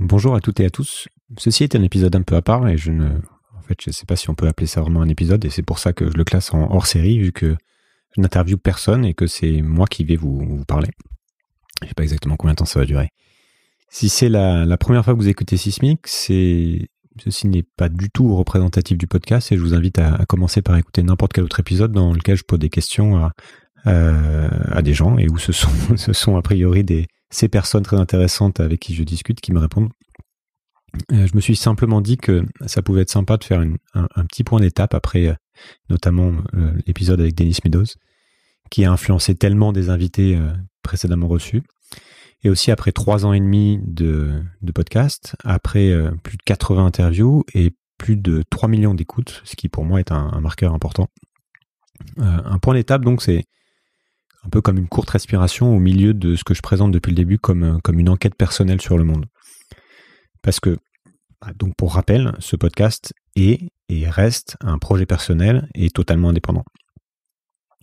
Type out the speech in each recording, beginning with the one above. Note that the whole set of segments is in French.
Bonjour à toutes et à tous. Ceci est un épisode un peu à part et je ne, en fait, je sais pas si on peut appeler ça vraiment un épisode et c'est pour ça que je le classe en hors série vu que je n'interviewe personne et que c'est moi qui vais vous, parler. Je ne sais pas exactement combien de temps ça va durer. Si c'est la, première fois que vous écoutez Sismic, ceci n'est pas du tout représentatif du podcast et je vous invite à, commencer par écouter n'importe quel autre épisode dans lequel je pose des questions à, euh, à des gens et où ce sont, ce sont a priori des, ces personnes très intéressantes avec qui je discute qui me répondent. Euh, je me suis simplement dit que ça pouvait être sympa de faire un, petit point d'étape après euh, notamment euh, l'épisode avec Denis Meadows qui a influencé tellement des invités précédemment reçus. Et aussi après trois ans et demi de, podcast, après plus de 80 interviews et plus de 3 millions d'écoutes, ce qui pour moi est un, marqueur important. un point d'étape, donc, c'est un peu comme une courte respiration au milieu de ce que je présente depuis le début comme, euh, comme une enquête personnelle sur le monde. Parce que, bah, donc pour rappel, ce podcast est et reste un projet personnel et totalement indépendant.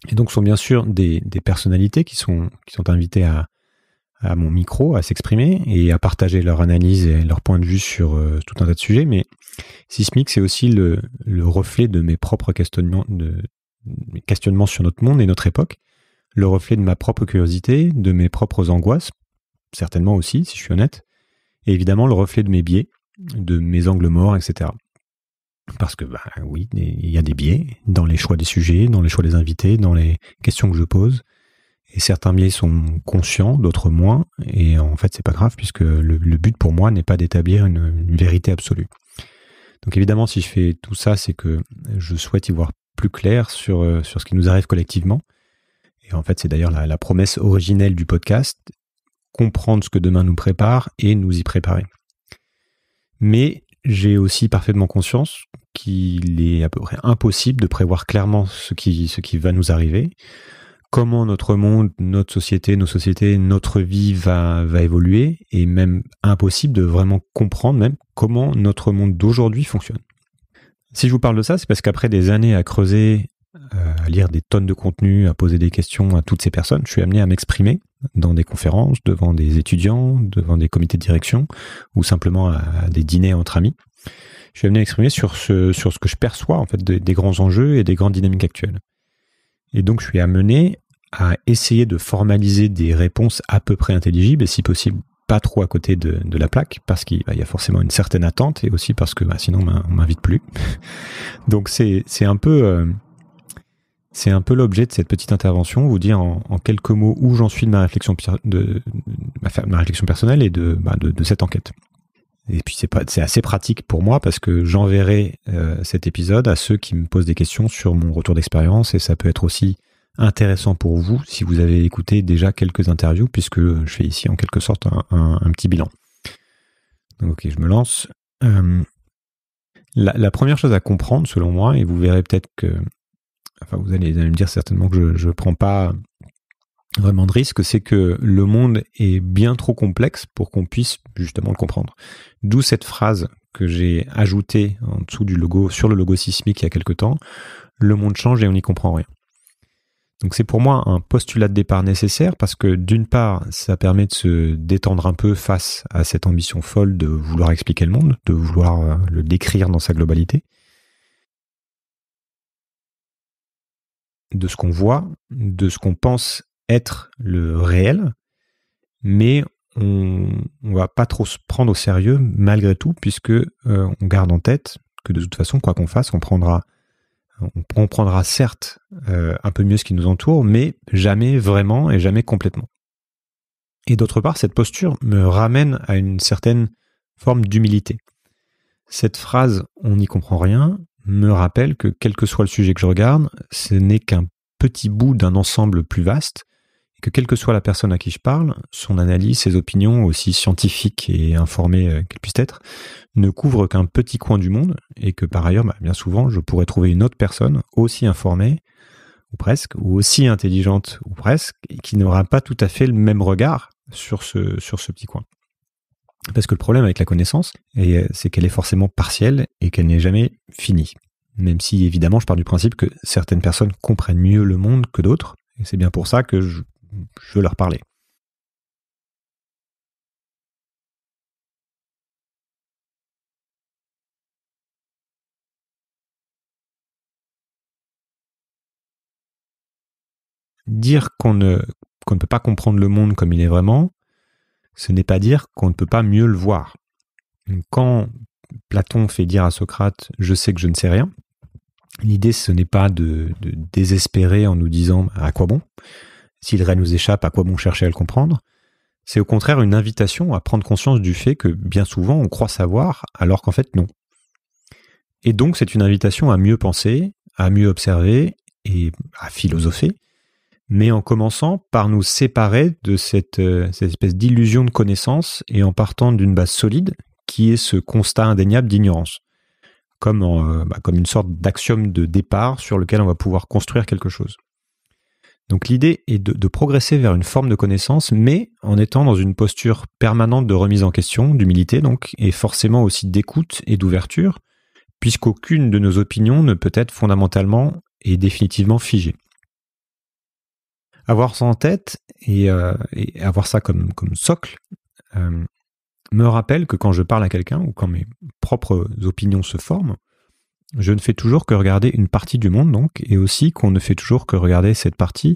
Et donc sont bien sûr des, des personnalités qui sont, qui sont invitées à, à mon micro, à s'exprimer et à partager leur analyse et leur point de vue sur euh, tout un tas de sujets. Mais Sismic, c'est aussi le, reflet de mes propres questionnements, de, questionnements sur notre monde et notre époque le reflet de ma propre curiosité, de mes propres angoisses, certainement aussi, si je suis honnête, et évidemment le reflet de mes biais, de mes angles morts, etc. Parce que, bah, oui, il y a des biais dans les choix des sujets, dans les choix des invités, dans les questions que je pose. Et certains biais sont conscients, d'autres moins. Et en fait, c'est pas grave puisque le, but pour moi n'est pas d'établir une, une, vérité absolue. Donc évidemment, si je fais tout ça, c'est que je souhaite y voir plus clair sur, euh, sur ce qui nous arrive collectivement, et en fait, c'est d'ailleurs la, promesse originelle du podcast, comprendre ce que demain nous prépare et nous y préparer. Mais j'ai aussi parfaitement conscience qu'il est à peu près impossible de prévoir clairement ce qui, va nous arriver, comment notre monde, notre société, nos sociétés, notre vie va, va évoluer, et même impossible de vraiment comprendre même comment notre monde d'aujourd'hui fonctionne. Si je vous parle de ça, c'est parce qu'après des années à creuser à euh, lire des tonnes de contenu, à poser des questions à toutes ces personnes. Je suis amené à m'exprimer dans des conférences, devant des étudiants, devant des comités de direction ou simplement à des dîners entre amis. Je suis amené à m'exprimer sur ce, sur ce que je perçois en fait des, grands enjeux et des grandes dynamiques actuelles. Et donc je suis amené à essayer de formaliser des réponses à peu près intelligibles et si possible pas trop à côté de, de la plaque parce qu'il bah, y a forcément une certaine attente et aussi parce que bah, sinon on m'invite plus. donc c'est un peu... Euh, c'est un peu l'objet de cette petite intervention, vous dire en, quelques mots où j'en suis de ma réflexion, personnelle et bah, de, cette enquête. Et puis c'est assez pratique pour moi parce que j'enverrai euh, cet épisode à ceux qui me posent des questions sur mon retour d'expérience et ça peut être aussi intéressant pour vous si vous avez écouté déjà quelques interviews puisque je fais ici en quelque sorte un, petit bilan. ok, je me lance. Euh, la, première chose à comprendre selon moi, et vous verrez peut-être que enfin vous allez, me dire certainement que je ne prends pas vraiment de risque, c'est que le monde est bien trop complexe pour qu'on puisse justement le comprendre. D'où cette phrase que j'ai ajoutée en dessous du logo, sur le logo sismique il y a quelque temps, le monde change et on n'y comprend rien. Donc c'est pour moi un postulat de départ nécessaire parce que d'une part, ça permet de se détendre un peu face à cette ambition folle de vouloir expliquer le monde, de vouloir euh, le décrire dans sa globalité. de ce qu'on voit, de ce qu'on pense être le réel, mais on ne va pas trop se prendre au sérieux malgré tout, puisque euh, on garde en tête que de toute façon, quoi qu'on fasse, on prendra, on comprendra certes euh, un peu mieux ce qui nous entoure, mais jamais vraiment et jamais complètement. Et d'autre part, cette posture me ramène à une certaine forme d'humilité. Cette phrase on n'y comprend rien, me rappelle que quel que soit le sujet que je regarde, ce n'est qu'un petit bout d'un ensemble plus vaste, et que quelle que soit la personne à qui je parle, son analyse, ses opinions, aussi scientifiques et informées euh, qu'elles puissent être, ne couvrent qu'un petit coin du monde, et que par ailleurs, bah, bien souvent, je pourrais trouver une autre personne aussi informée, ou presque, ou aussi intelligente, ou presque, qui n'aura pas tout à fait le même regard sur ce, sur ce petit coin. Parce que le problème avec la connaissance, euh, c'est qu'elle est forcément partielle et qu'elle n'est jamais finie. Même si, évidemment, je pars du principe que certaines personnes comprennent mieux le monde que d'autres. Et c'est bien pour ça que je, veux leur parler. Dire qu'on ne peut pas comprendre le monde comme il est vraiment, ce n'est pas dire qu'on ne peut pas mieux le voir. Quand Platon fait dire à Socrate Je sais que je ne sais rien, l'idée ce n'est pas de, désespérer en nous disant À quoi bon S'il le nous échappe, à quoi bon chercher à le comprendre C'est au contraire une invitation à prendre conscience du fait que bien souvent on croit savoir alors qu'en fait non. Et donc c'est une invitation à mieux penser, à mieux observer et à philosopher mais en commençant par nous séparer de euh, cette, espèce d'illusion de connaissance et en partant d'une base solide qui est ce constat indéniable d'ignorance, comme, euh, bah, comme une sorte d'axiome de départ sur lequel on va pouvoir construire quelque chose. Donc l'idée est de, de, progresser vers une forme de connaissance, mais en étant dans une posture permanente de remise en question, d'humilité donc, et forcément aussi d'écoute et d'ouverture, puisqu'aucune de nos opinions ne peut être fondamentalement et définitivement figée avoir ça en tête et, euh, avoir ça comme, socle euh, me rappelle que quand je parle à quelqu'un ou quand mes propres opinions se forment, je ne fais toujours que regarder une partie du monde, donc, et aussi qu'on ne fait toujours que regarder cette partie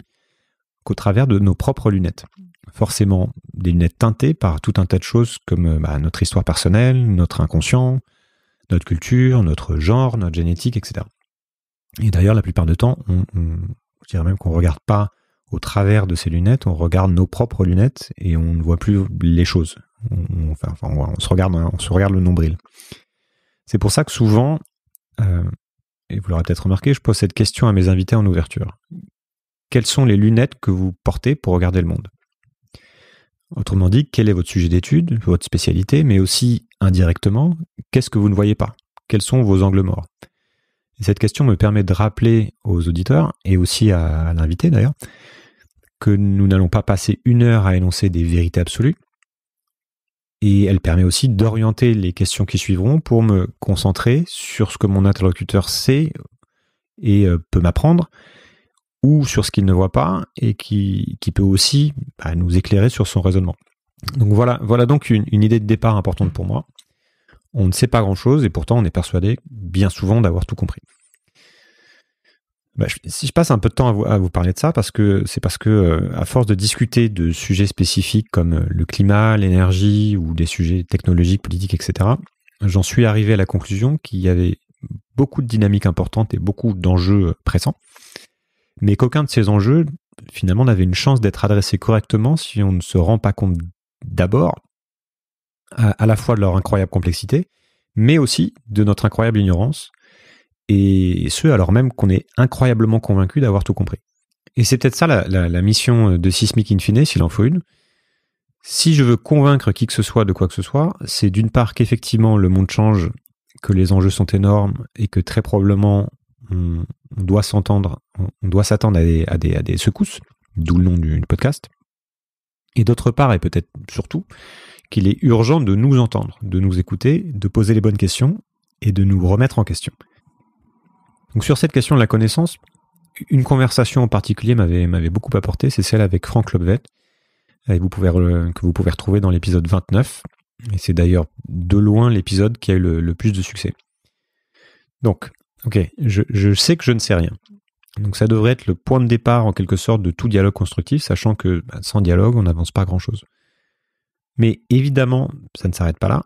qu'au travers de nos propres lunettes. Forcément, des lunettes teintées par tout un tas de choses comme euh, bah, notre histoire personnelle, notre inconscient, notre culture, notre genre, notre génétique, etc. Et d'ailleurs, la plupart du temps, on, je dirais même qu'on ne regarde pas au travers de ces lunettes, on regarde nos propres lunettes et on ne voit plus les choses. On, enfin, on se, regarde, on se regarde le nombril. C'est pour ça que souvent, euh, et vous l'aurez peut-être remarqué, je pose cette question à mes invités en ouverture. Quelles sont les lunettes que vous portez pour regarder le monde Autrement dit, quel est votre sujet d'étude, votre spécialité, mais aussi indirectement, qu'est-ce que vous ne voyez pas Quels sont vos angles morts Cette question me permet de rappeler aux auditeurs, et aussi à l'invité d'ailleurs, que nous n'allons pas passer une heure à énoncer des vérités absolues. Et elle permet aussi d'orienter les questions qui suivront pour me concentrer sur ce que mon interlocuteur sait et euh, peut m'apprendre, ou sur ce qu'il ne voit pas et qui, peut aussi bah, nous éclairer sur son raisonnement. Donc voilà, voilà donc une, idée de départ importante pour moi. On ne sait pas grand-chose et pourtant on est persuadé bien souvent d'avoir tout compris. Bah, si je passe un peu de temps à vous, parler de ça, parce que c'est parce que euh, à force de discuter de sujets spécifiques comme euh, le climat, l'énergie ou des sujets technologiques, politiques, etc., j'en suis arrivé à la conclusion qu'il y avait beaucoup de dynamiques importantes et beaucoup d'enjeux euh, pressants, mais qu'aucun de ces enjeux finalement n'avait une chance d'être adressé correctement si on ne se rend pas compte d'abord à la fois de leur incroyable complexité, mais aussi de notre incroyable ignorance et ce alors même qu'on est incroyablement convaincu d'avoir tout compris. Et c'est peut-être ça la, mission euh, de Sismic Infine, s'il en faut une. Si je veux convaincre qui que ce soit de quoi que ce soit, c'est d'une part qu'effectivement le monde change, que les enjeux sont énormes et que très probablement on, doit s'attendre à des secousses, d'où le nom du podcast. Et d'autre part, et peut-être surtout, qu'il est urgent de nous entendre, de nous écouter, de poser les bonnes questions et de nous remettre en question. Donc sur cette question de la connaissance, une conversation en particulier m'avait beaucoup apporté, c'est celle avec Franck Lobvet, que vous pouvez retrouver dans l'épisode 29. Et c'est d'ailleurs de loin l'épisode qui a eu le, plus de succès. Donc, ok, je, sais que je ne sais rien. Donc ça devrait être le point de départ en quelque sorte de tout dialogue constructif, sachant que bah, sans dialogue, on n'avance pas grand-chose. Mais évidemment, ça ne s'arrête pas là.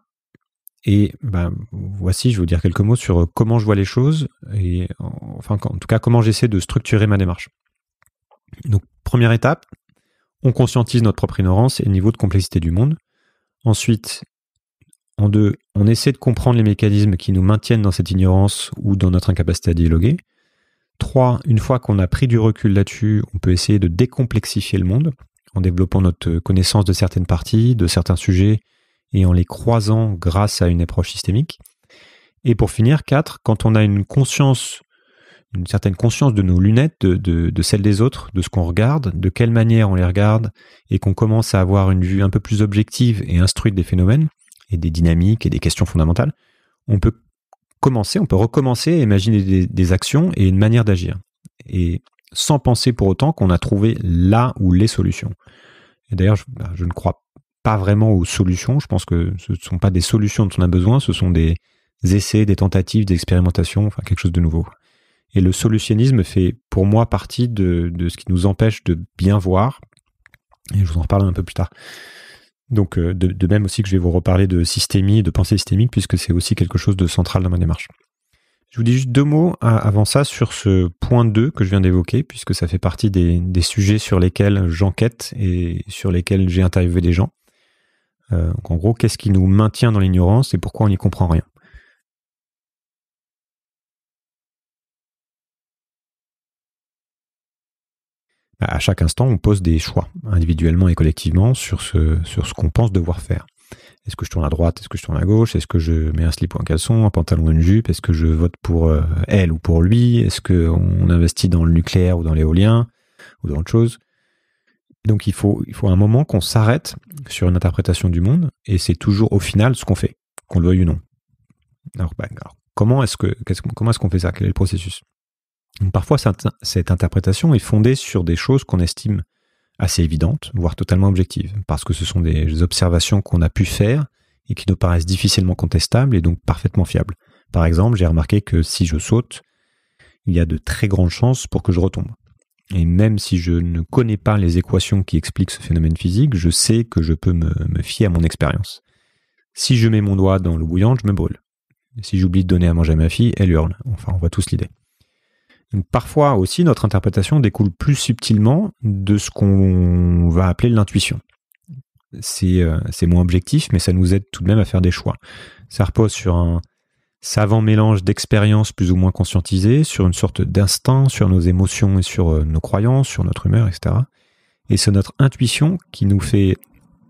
Et bah, voici, je vais vous dire quelques mots sur euh, comment je vois les choses et enfin, en tout cas, comment j'essaie de structurer ma démarche. Donc, première étape, on conscientise notre propre ignorance et le niveau de complexité du monde. Ensuite, en deux, on essaie de comprendre les mécanismes qui nous maintiennent dans cette ignorance ou dans notre incapacité à dialoguer. Trois, une fois qu'on a pris du recul là-dessus, on peut essayer de décomplexifier le monde en développant notre connaissance de certaines parties, de certains sujets et en les croisant grâce à une approche systémique. Et pour finir, quatre, quand on a une conscience, une certaine conscience de nos lunettes, de, celles des autres, de ce qu'on regarde, de quelle manière on les regarde, et qu'on commence à avoir une vue un peu plus objective et instruite des phénomènes, et des dynamiques et des questions fondamentales, on peut commencer, on peut recommencer à imaginer des, actions et une manière d'agir. Et sans penser pour autant qu'on a trouvé là ou les solutions. Et d'ailleurs, je, bah, ne crois pas pas vraiment aux solutions. Je pense que ce ne sont pas des solutions dont on a besoin, ce sont des essais, des tentatives, des expérimentations, enfin quelque chose de nouveau. Et le solutionnisme fait pour moi partie de, de ce qui nous empêche de bien voir. Et je vous en reparlerai un peu plus tard. Donc, euh, de, même aussi que je vais vous reparler de systémie, de pensée systémique, puisque c'est aussi quelque chose de central dans ma démarche. Je vous dis juste deux mots hein, avant ça sur ce point 2 que je viens d'évoquer, puisque ça fait partie des, des sujets sur lesquels j'enquête et sur lesquels j'ai interviewé des gens. Euh, en gros, qu'est-ce qui nous maintient dans l'ignorance et pourquoi on n'y comprend rien bah, À chaque instant, on pose des choix, individuellement et collectivement, sur ce, sur ce qu'on pense devoir faire. Est-ce que je tourne à droite Est-ce que je tourne à gauche Est-ce que je mets un slip ou un caleçon, un pantalon ou une jupe Est-ce que je vote pour euh, elle ou pour lui Est-ce qu'on investit dans le nucléaire ou dans l'éolien ou dans autre chose donc il faut, il faut un moment qu'on s'arrête sur une interprétation du monde, et c'est toujours au final ce qu'on fait, qu'on le veuille ou non. Alors, bah, comment est-ce que, comment est-ce qu'on fait ça Quel est le processus Parfois cette interprétation est fondée sur des choses qu'on estime assez évidentes, voire totalement objectives, parce que ce sont des observations qu'on a pu faire et qui nous paraissent difficilement contestables et donc parfaitement fiables. Par exemple, j'ai remarqué que si je saute, il y a de très grandes chances pour que je retombe. Et même si je ne connais pas les équations qui expliquent ce phénomène physique, je sais que je peux me, fier à mon expérience. Si je mets mon doigt dans le bouillante, je me brûle. si j'oublie de donner à manger à ma fille, elle hurle. Enfin, on voit tous l'idée. Parfois aussi, notre interprétation découle plus subtilement de ce qu'on va appeler l'intuition. C'est, euh, c'est moins objectif, mais ça nous aide tout de même à faire des choix. Ça repose sur un, savant mélange d'expériences plus ou moins conscientisées sur une sorte d'instinct, sur nos émotions et sur euh, nos croyances, sur notre humeur, etc. Et c'est notre intuition qui nous fait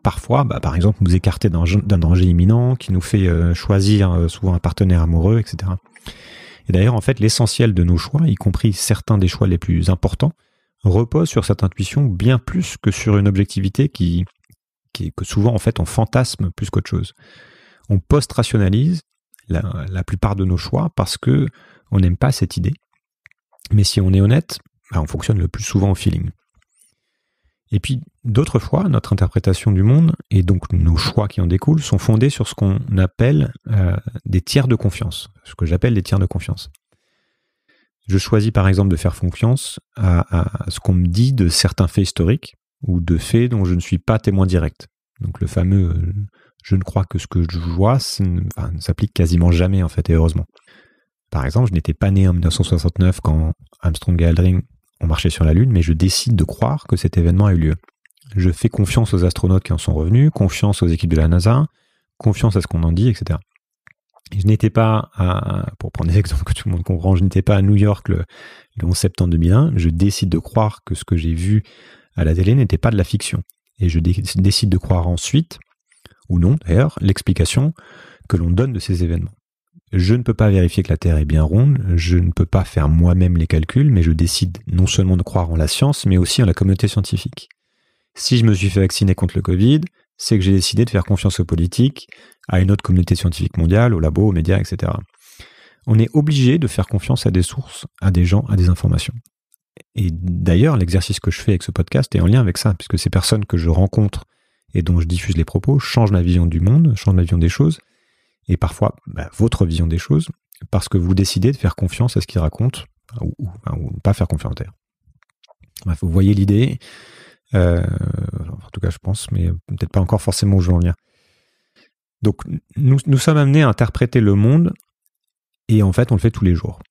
parfois, bah, par exemple, nous écarter d'un danger imminent, qui nous fait euh, choisir euh, souvent un partenaire amoureux, etc. Et d'ailleurs, en fait, l'essentiel de nos choix, y compris certains des choix les plus importants, repose sur cette intuition bien plus que sur une objectivité qui, qui que souvent, en fait, on fantasme plus qu'autre chose. On post-rationalise la, plupart de nos choix parce que on n'aime pas cette idée. Mais si on est honnête, bah, on fonctionne le plus souvent au feeling. Et puis, d'autres fois, notre interprétation du monde, et donc nos choix qui en découlent, sont fondés sur ce qu'on appelle euh, des tiers de confiance, ce que j'appelle des tiers de confiance. Je choisis par exemple de faire confiance à, ce qu'on me dit de certains faits historiques ou de faits dont je ne suis pas témoin direct. Donc le fameux je ne crois que ce que je vois ne, s'applique quasiment jamais, en fait, et heureusement. Par exemple, je n'étais pas né en 1969 quand Armstrong et Aldrin ont marché sur la Lune, mais je décide de croire que cet événement a eu lieu. Je fais confiance aux astronautes qui en sont revenus, confiance aux équipes de la NASA, confiance à ce qu'on en dit, etc. Je n'étais pas, à, pour prendre des exemples que tout le monde comprend, je n'étais pas à New York le, le 11 septembre 2001. Je décide de croire que ce que j'ai vu à la télé n'était pas de la fiction. Et je décide de croire ensuite ou non d'ailleurs, l'explication que l'on donne de ces événements. Je ne peux pas vérifier que la Terre est bien ronde, je ne peux pas faire moi-même les calculs, mais je décide non seulement de croire en la science, mais aussi en la communauté scientifique. Si je me suis fait vacciner contre le Covid, c'est que j'ai décidé de faire confiance aux politiques, à une autre communauté scientifique mondiale, aux labos, aux médias, etc. On est obligé de faire confiance à des sources, à des gens, à des informations. Et d'ailleurs, l'exercice que je fais avec ce podcast est en lien avec ça, puisque ces personnes que je rencontre et dont je diffuse les propos change ma vision du monde, change ma vision des choses, et parfois bah, votre vision des choses, parce que vous décidez de faire confiance à ce qu'il raconte, ou, ou, pas faire confiance à Bref, vous voyez l'idée, euh, en tout cas je pense, mais peut-être pas encore forcément où je veux en venir. Donc nous sommes amenés à interpréter le monde, et en fait on le fait tous les jours.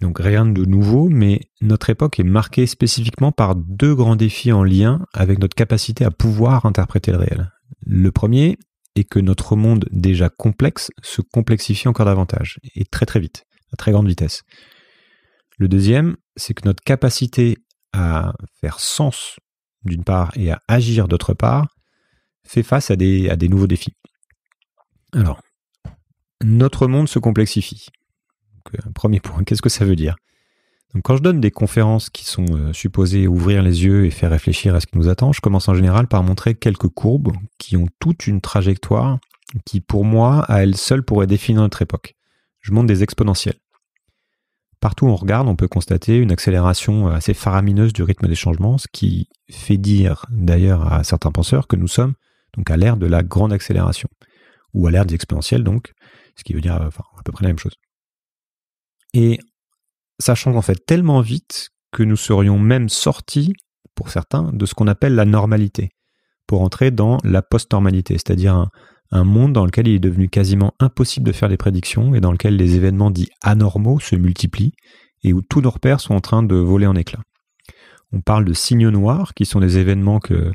Donc rien de nouveau, mais notre époque est marquée spécifiquement par deux grands défis en lien avec notre capacité à pouvoir interpréter le réel. Le premier est que notre monde déjà complexe se complexifie encore davantage, et très très vite, à très grande vitesse. Le deuxième, c'est que notre capacité à faire sens d'une part et à agir d'autre part fait face à des, à des nouveaux défis. Alors, notre monde se complexifie. Euh, un premier point, qu'est-ce que ça veut dire Donc, quand je donne des conférences qui sont euh, supposées ouvrir les yeux et faire réfléchir à ce qui nous attend, je commence en général par montrer quelques courbes qui ont toute une trajectoire qui, pour moi, à elle seule, pourrait définir notre époque. Je montre des exponentielles. Partout où on regarde, on peut constater une accélération euh, assez faramineuse du rythme des changements, ce qui fait dire d'ailleurs à certains penseurs que nous sommes donc à l'ère de la grande accélération, ou à l'ère des exponentielles donc, ce qui veut dire enfin, à peu près la même chose. Et ça change en fait tellement vite que nous serions même sortis, pour certains, de ce qu'on appelle la normalité, pour entrer dans la post-normalité, c'est-à-dire un, monde dans lequel il est devenu quasiment impossible de faire des prédictions et dans lequel les événements dits anormaux se multiplient et où tous nos repères sont en train de voler en éclats. On parle de signes noirs, qui sont des événements que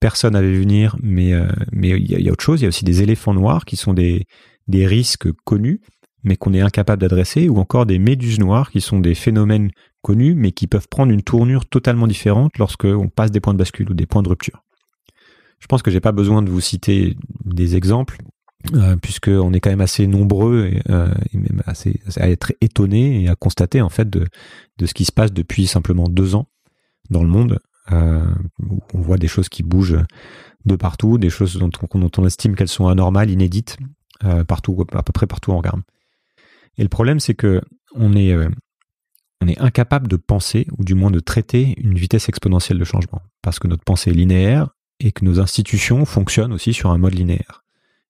personne n'avait vu venir, mais euh, il y, a autre chose, il y a aussi des éléphants noirs, qui sont des risques connus, mais qu'on est incapable d'adresser, ou encore des méduses noires, qui sont des phénomènes connus, mais qui peuvent prendre une tournure totalement différente lorsque lorsqu'on passe des points de bascule ou des points de rupture. Je pense que j'ai pas besoin de vous citer des exemples, euh, puisqu'on est quand même assez nombreux et, euh, assez, à être étonnés et à constater en fait de, ce qui se passe depuis simplement deux ans dans le monde. Euh, où on voit des choses qui bougent de partout, des choses dont, on estime qu'elles sont anormales, inédites, euh, partout, à peu près partout en regarde. Et le problème, c'est que on est, euh, on est incapable de penser, ou du moins de traiter, une vitesse exponentielle de changement, parce que notre pensée est linéaire et que nos institutions fonctionnent aussi sur un mode linéaire.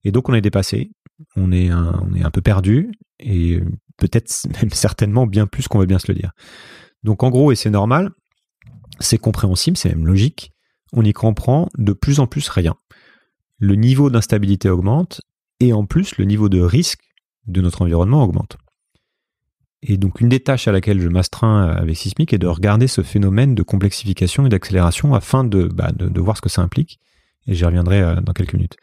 Et donc on est dépassé, on est un, on est un peu perdu, et peut-être même certainement bien plus qu'on veut bien se le dire. Donc en gros, et c'est normal, c'est compréhensible, c'est même logique, on y comprend de plus en plus rien. Le niveau d'instabilité augmente, et en plus le niveau de risque de notre environnement augmente. Et donc une des tâches à laquelle je m'astreins euh, avec Sismic est de regarder ce phénomène de complexification et d'accélération afin de, bah, de, voir ce que ça implique. Et j'y reviendrai euh, dans quelques minutes.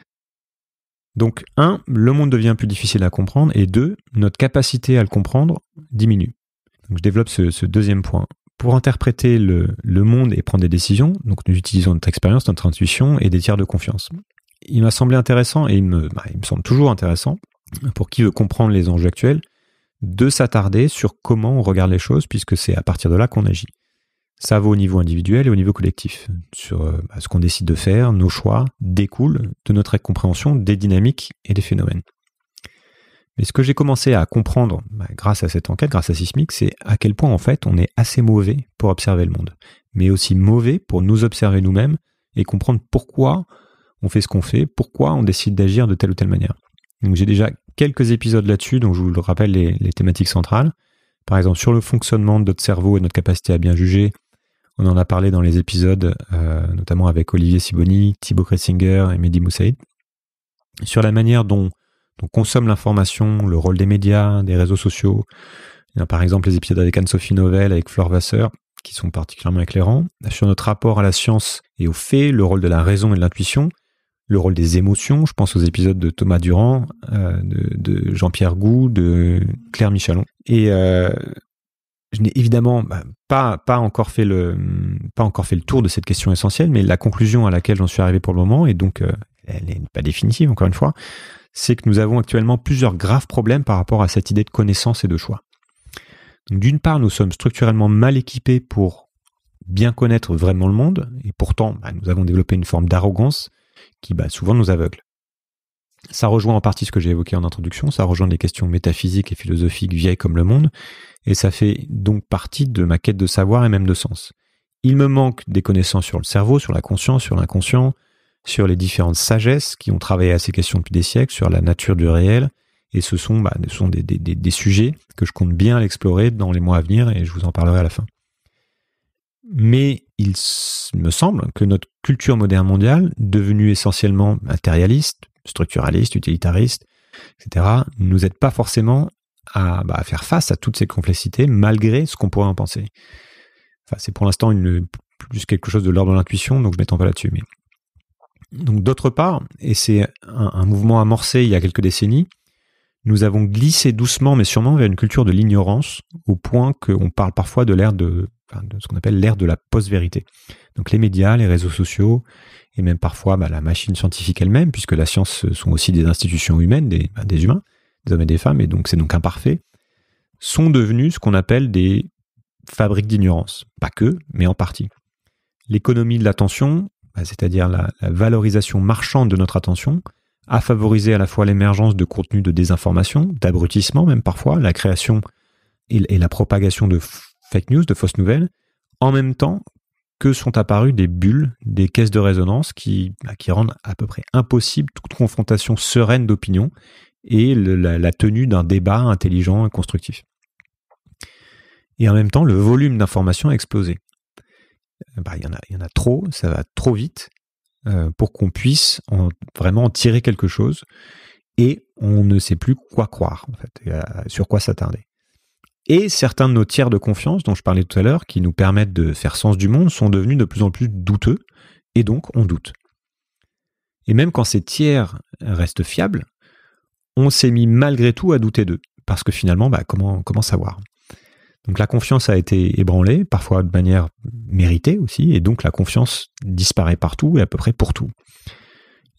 Donc un, Le monde devient plus difficile à comprendre. Et deux, Notre capacité à le comprendre diminue. je développe ce, deuxième point. Pour interpréter le, monde et prendre des décisions, donc nous utilisons notre expérience, notre intuition et des tiers de confiance. Il m'a semblé intéressant, et il me, bah, il me semble toujours intéressant, pour qui veut comprendre les enjeux actuels, de s'attarder sur comment on regarde les choses, puisque c'est à partir de là qu'on agit. Ça vaut au niveau individuel et au niveau collectif. Sur euh, bah, ce qu'on décide de faire, nos choix découlent de notre compréhension des dynamiques et des phénomènes. Mais ce que j'ai commencé à comprendre bah, grâce à cette enquête, grâce à Sismic, c'est à quel point en fait on est assez mauvais pour observer le monde, mais aussi mauvais pour nous observer nous-mêmes et comprendre pourquoi on fait ce qu'on fait, pourquoi on décide d'agir de telle ou telle manière. Donc j'ai déjà quelques épisodes là-dessus, donc je vous le rappelle les, thématiques centrales. Par exemple, sur le fonctionnement de notre cerveau et notre capacité à bien juger, on en a parlé dans les épisodes, euh, notamment avec Olivier Siboni, Thibaut Kressinger et Mehdi Moussaïd. Sur la manière dont, on consomme l'information, le rôle des médias, des réseaux sociaux. par exemple les épisodes avec Anne-Sophie Novel, avec Flore Vasseur, qui sont particulièrement éclairants. Sur notre rapport à la science et aux faits, le rôle de la raison et de l'intuition le rôle des émotions. Je pense aux épisodes de Thomas Durand, euh, de, Jean-Pierre Gou, de Claire Michalon. Et euh, je n'ai évidemment bah, pas, pas, encore fait le, pas encore fait le tour de cette question essentielle, mais la conclusion à laquelle j'en suis arrivé pour le moment, et donc euh, elle n'est pas définitive encore une fois, c'est que nous avons actuellement plusieurs graves problèmes par rapport à cette idée de connaissance et de choix. D'une part, nous sommes structurellement mal équipés pour bien connaître vraiment le monde, et pourtant bah, nous avons développé une forme d'arrogance qui bah, souvent nous aveugle. Ça rejoint en partie ce que j'ai évoqué en introduction, ça rejoint des questions métaphysiques et philosophiques vieilles comme le monde, et ça fait donc partie de ma quête de savoir et même de sens. Il me manque des connaissances sur le cerveau, sur la conscience, sur l'inconscient, sur les différentes sagesses qui ont travaillé à ces questions depuis des siècles, sur la nature du réel, et ce sont, bah, ce sont des, des, sujets que je compte bien explorer dans les mois à venir, et je vous en parlerai à la fin mais il me semble que notre culture moderne mondiale, devenue essentiellement matérialiste, structuraliste, utilitariste, etc., nous aide pas forcément bah, à, faire face à toutes ces complexités, malgré ce qu'on pourrait en penser. Enfin, c'est pour l'instant une, plus quelque chose de l'ordre de l'intuition, donc je m'étends pas là-dessus. Mais... Donc d'autre part, et c'est un, un mouvement amorcé il y a quelques décennies, nous avons glissé doucement mais sûrement vers une culture de l'ignorance, au point qu'on parle parfois de l'ère de de ce qu'on appelle l'ère de la post-vérité. Donc les médias, les réseaux sociaux, et même parfois bah, la machine scientifique elle-même, puisque la science euh, sont aussi des institutions humaines, des, bah, des humains, des hommes et des femmes, et donc c'est donc imparfait, sont devenus ce qu'on appelle des fabriques d'ignorance. Pas que, mais en partie. L'économie de l'attention, bah, c'est-à-dire la, valorisation marchande de notre attention, a favorisé à la fois l'émergence de contenus de désinformation, d'abrutissement même parfois, la création et, et la propagation de fake news, de fausses nouvelles, en même temps que sont apparues des bulles, des caisses de résonance qui, bah, qui rendent à peu près impossible toute confrontation sereine d'opinion et la, tenue d'un débat intelligent et constructif. Et en même temps, le volume d'informations a explosé. Euh, bah, il y, en a, y en a trop, ça va trop vite euh, pour qu'on puisse vraiment en tirer quelque chose et on ne sait plus quoi croire, sur quoi s'attarder. Et certains de nos tiers de confiance dont je parlais tout à l'heure, qui nous permettent de faire sens du monde, sont devenus de plus en plus douteux, et donc on doute. Et même quand ces tiers restent fiables, on s'est mis malgré tout à douter d'eux, parce que finalement, bah, comment savoir Donc la confiance a été ébranlée, parfois de manière méritée aussi, et donc la confiance disparaît partout et à peu près pour tout.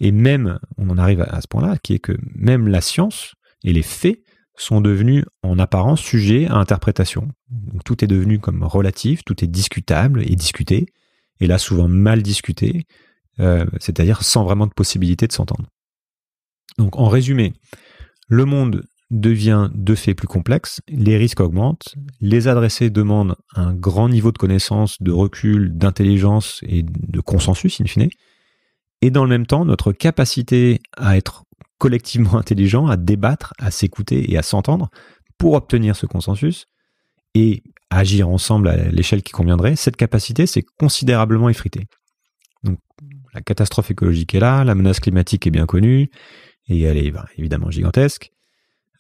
Et même, on en arrive à ce point-là, qui est que même la science et les faits sont devenus en apparence sujets à interprétation. tout est devenu comme relatif, tout est discutable et discuté, et là souvent mal discuté, euh, c'est-à-dire sans vraiment de possibilité de s'entendre. Donc en résumé, le monde devient de fait plus complexe, les risques augmentent, les adressés demandent un grand niveau de connaissance, de recul, d'intelligence et de consensus in fine, et dans le même temps, notre capacité à être collectivement intelligents à débattre, à s'écouter et à s'entendre pour obtenir ce consensus et agir ensemble à l'échelle qui conviendrait, cette capacité s'est considérablement effritée. Donc la catastrophe écologique est là, la menace climatique est bien connue, et elle est ben, évidemment gigantesque,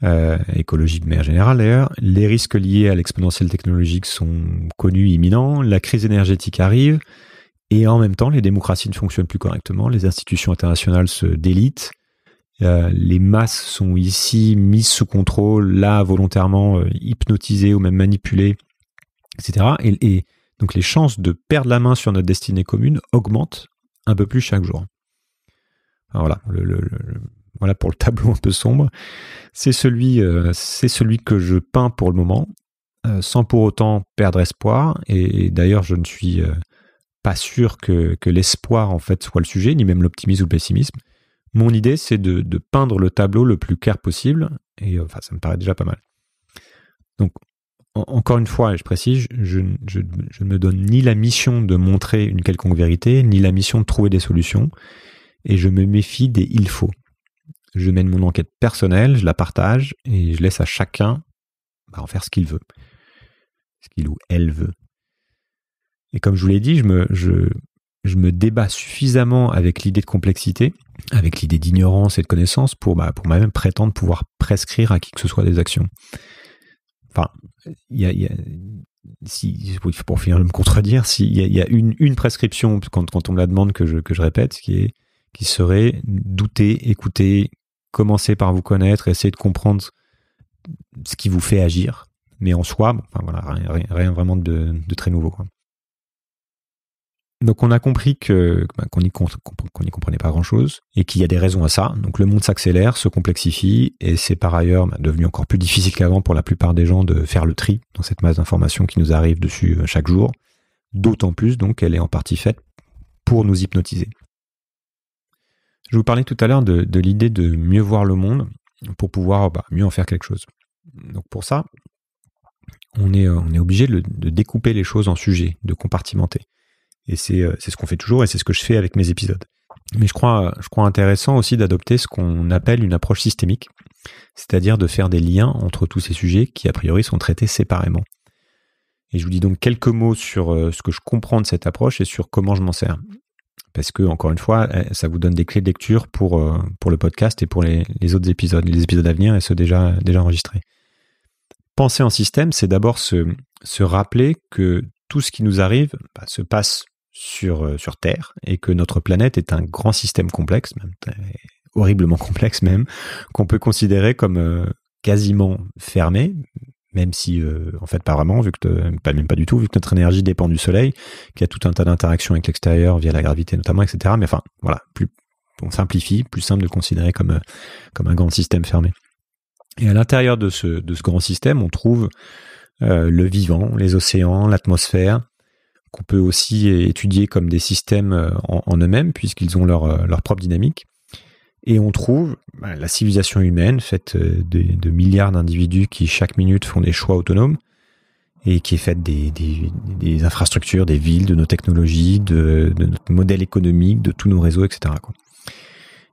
euh, écologique de manière générale d'ailleurs, les risques liés à l'exponentielle technologique sont connus, imminents, la crise énergétique arrive, et en même temps les démocraties ne fonctionnent plus correctement, les institutions internationales se délitent, euh, les masses sont ici mises sous contrôle, là volontairement euh, hypnotisées ou même manipulées, etc. Et, donc les chances de perdre la main sur notre destinée commune augmentent un peu plus chaque jour. voilà, voilà pour le tableau un peu sombre. C'est celui, euh, celui que je peins pour le moment, sans pour autant perdre espoir. Et, d'ailleurs, je ne suis pas sûr que, que l'espoir en fait soit le sujet, ni même l'optimisme ou le pessimisme mon idée, c'est de, peindre le tableau le plus clair possible, et euh, enfin, ça me paraît déjà pas mal. Donc, encore une fois, et je précise, je, ne me donne ni la mission de montrer une quelconque vérité, ni la mission de trouver des solutions, et je me méfie des il faut. Je mène mon enquête personnelle, je la partage, et je laisse à chacun bah, en faire ce qu'il veut, ce qu'il ou elle veut. Et comme je vous l'ai dit, je, me, je, je me débat suffisamment avec l'idée de complexité, avec l'idée d'ignorance et de connaissance pour, bah, pour moi-même prétendre pouvoir prescrire à qui que ce soit des actions. Enfin, il y a, si, pour finir de me contredire, s'il y, a, une, prescription quand, quand, on me la demande que je, que je répète, qui, est, qui serait douter, écouter, commencer par vous connaître, essayer de comprendre ce qui vous fait agir. Mais en soi, enfin, voilà, rien, vraiment de, de très nouveau. Quoi. Donc on a compris bah, qu'on n'y comprenait pas grand-chose et qu'il y a des raisons à ça. Donc le monde s'accélère, se complexifie et c'est par ailleurs bah, devenu encore plus difficile qu'avant pour la plupart des gens de faire le tri dans cette masse d'informations qui nous arrive dessus euh, chaque jour. D'autant plus donc qu'elle est en partie faite pour nous hypnotiser. Je vous parlais tout à l'heure de, l'idée de mieux voir le monde pour pouvoir bah, mieux en faire quelque chose. Donc pour ça, on est, euh, obligé de découper les choses en sujets, de compartimenter. Et euh, c'est ce qu'on fait toujours et c'est ce que je fais avec mes épisodes. Mais je crois, je crois intéressant aussi d'adopter ce qu'on appelle une approche systémique, c'est-à-dire de faire des liens entre tous ces sujets qui, a priori, sont traités séparément. Et je vous dis donc quelques mots sur euh, ce que je comprends de cette approche et sur comment je m'en sers. Parce que, encore une fois, euh, ça vous donne des clés de lecture pour, pour le podcast et pour les, autres épisodes, les épisodes à venir et ceux déjà, déjà enregistrés. Penser en système, c'est d'abord se, se rappeler que tout ce qui nous arrive bah, se passe sur, euh, sur Terre et que notre planète est un grand système complexe, même, euh, horriblement complexe même, qu'on peut considérer comme euh, quasiment fermé, même si en fait pas vraiment, vu que pas même pas du tout, vu que notre énergie dépend du Soleil, qui a tout un tas d'interactions avec l'extérieur via la gravité notamment, etc. Mais enfin voilà, plus on simplifie, plus simple de considérer comme comme un grand système fermé. Et à l'intérieur de ce de ce grand système, on trouve le vivant, les océans, l'atmosphère, qu'on peut aussi étudier comme des systèmes euh, en, eux-mêmes, puisqu'ils ont euh, leur, propre dynamique. Et on trouve bah, la civilisation humaine, faite euh, de, milliards d'individus qui chaque minute font des choix autonomes, et qui est faite des, infrastructures, des villes, de nos technologies, de, notre modèle économique, de tous nos réseaux, etc.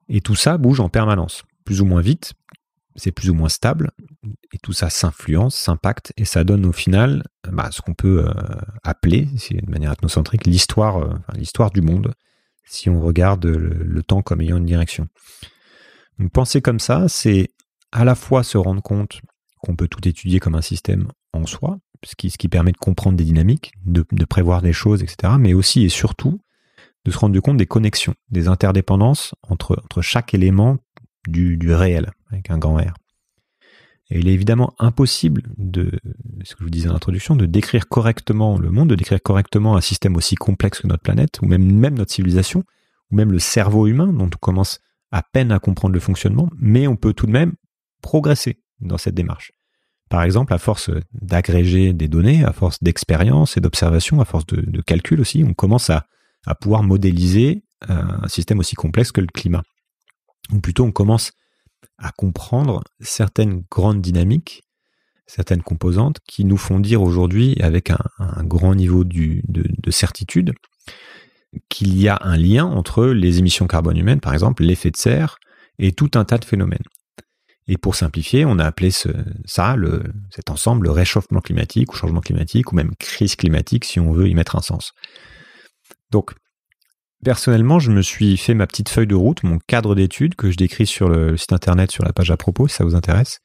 Et tout ça bouge en permanence, plus ou moins vite, c'est plus ou moins stable, et tout ça s'influence, s'impacte, et ça donne au final bah, ce qu'on peut euh, appeler, appeler, de manière ethnocentrique, l'histoire, euh, l'histoire du monde, si on regarde le, temps comme ayant une direction. Donc penser comme ça, c'est à la fois se rendre compte qu'on peut tout étudier comme un système en soi, ce qui, ce qui permet de comprendre des dynamiques, de, prévoir des choses, etc., mais aussi et surtout de se rendre compte des connexions, des interdépendances entre, chaque élément du, du réel, avec un grand R. Et il est évidemment impossible de, ce que je vous disais en introduction, de décrire correctement le monde, de décrire correctement un système aussi complexe que notre planète, ou même, même notre civilisation, ou même le cerveau humain, dont on commence à peine à comprendre le fonctionnement, mais on peut tout de même progresser dans cette démarche. Par exemple, à force d'agréger des données, à force d'expérience et d'observation, à force de, de, calcul aussi, on commence à, à pouvoir modéliser euh, un système aussi complexe que le climat. Ou plutôt, on commence à comprendre certaines grandes dynamiques, certaines composantes qui nous font dire aujourd'hui avec un, grand niveau de, certitude qu'il y a un lien entre les émissions carbone humaines, par exemple, l'effet de serre et tout un tas de phénomènes. Et pour simplifier, on a appelé ça, cet ensemble, le réchauffement climatique ou changement climatique, ou même crise climatique, si on veut y mettre un sens. Donc, Personnellement, je me suis fait ma petite feuille de route, mon cadre d'études que je décris sur le site internet, sur la page à propos, si ça vous intéresse.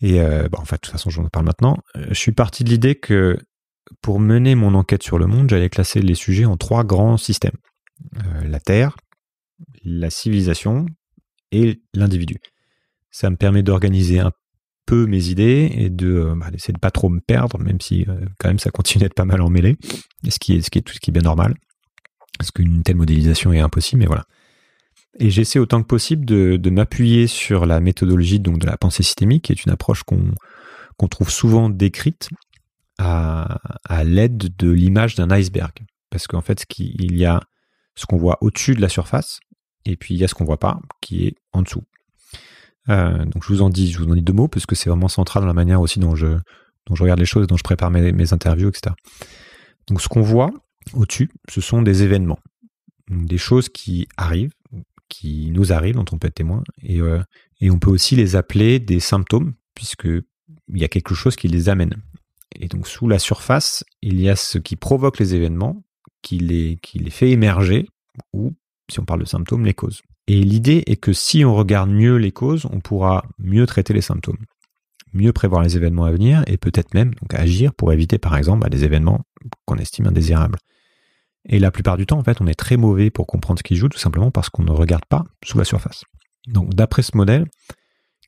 Et euh, bah en fait, de toute façon, je en parle maintenant. Euh, je suis parti de l'idée que pour mener mon enquête sur le monde, j'allais classer les sujets en trois grands systèmes. Euh, la Terre, la civilisation et l'individu. Ça me permet d'organiser un peu mes idées et de bah, de pas trop me perdre, même si quand même ça continue d'être pas mal emmêlé, ce qui est, ce qui est tout ce qui est bien normal. Parce qu'une telle modélisation est impossible, mais voilà. Et j'essaie autant que possible de, m'appuyer sur la méthodologie donc de la pensée systémique, qui est une approche qu'on trouve souvent décrite à, l'aide de l'image d'un iceberg. Parce qu'en fait, il y a ce qu'on voit au-dessus de la surface, et puis il y a ce qu'on ne voit pas, qui est en dessous. Euh, donc je vous en dis, deux mots, parce que c'est vraiment central dans la manière aussi dont je, regarde les choses, dont je prépare mes interviews, etc. Donc ce qu'on voit, au-dessus, ce sont des événements, des choses qui arrivent, qui nous arrivent, dont on peut être témoin, et, euh, on peut aussi les appeler des symptômes, puisqu'il y a quelque chose qui les amène. Et donc sous la surface, il y a ce qui provoque les événements, qui les, fait émerger, ou si on parle de symptômes, les causes. Et l'idée est que si on regarde mieux les causes, on pourra mieux traiter les symptômes, mieux prévoir les événements à venir et peut-être même agir pour éviter par exemple bah, des événements qu'on estime indésirables. Et la plupart du temps, en fait, on est très mauvais pour comprendre ce qui joue, tout simplement parce qu'on ne regarde pas sous la surface. Donc, d'après ce modèle,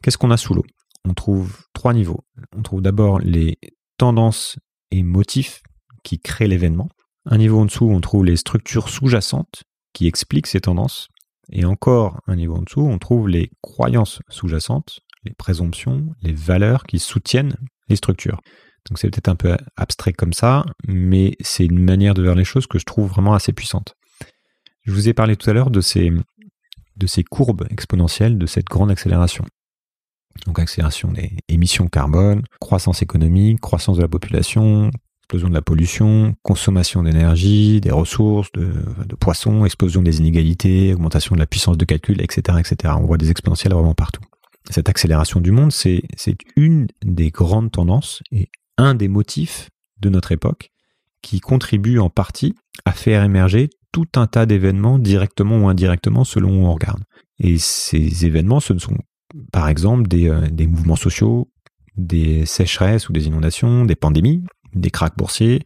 qu'est-ce qu'on a sous l'eau On trouve trois niveaux. On trouve d'abord les tendances et motifs qui créent l'événement. Un niveau en dessous, on trouve les structures sous-jacentes qui expliquent ces tendances. Et encore un niveau en dessous, on trouve les croyances sous-jacentes, les présomptions, les valeurs qui soutiennent les structures. Donc c'est peut-être un peu abstrait comme ça, mais c'est une manière de voir les choses que je trouve vraiment assez puissante. Je vous ai parlé tout à l'heure de ces, de ces courbes exponentielles, de cette grande accélération. Donc accélération des émissions carbone, croissance économique, croissance de la population, explosion de la pollution, consommation d'énergie, des ressources, de, poissons, explosion des inégalités, augmentation de la puissance de calcul, etc. etc. On voit des exponentielles vraiment partout. Cette accélération du monde, c'est une des grandes tendances et un des motifs de notre époque qui contribue en partie à faire émerger tout un tas d'événements directement ou indirectement selon où on regarde. Et ces événements, ce ne sont par exemple des, euh, mouvements sociaux, des sécheresses ou des inondations, des pandémies, des craques boursiers,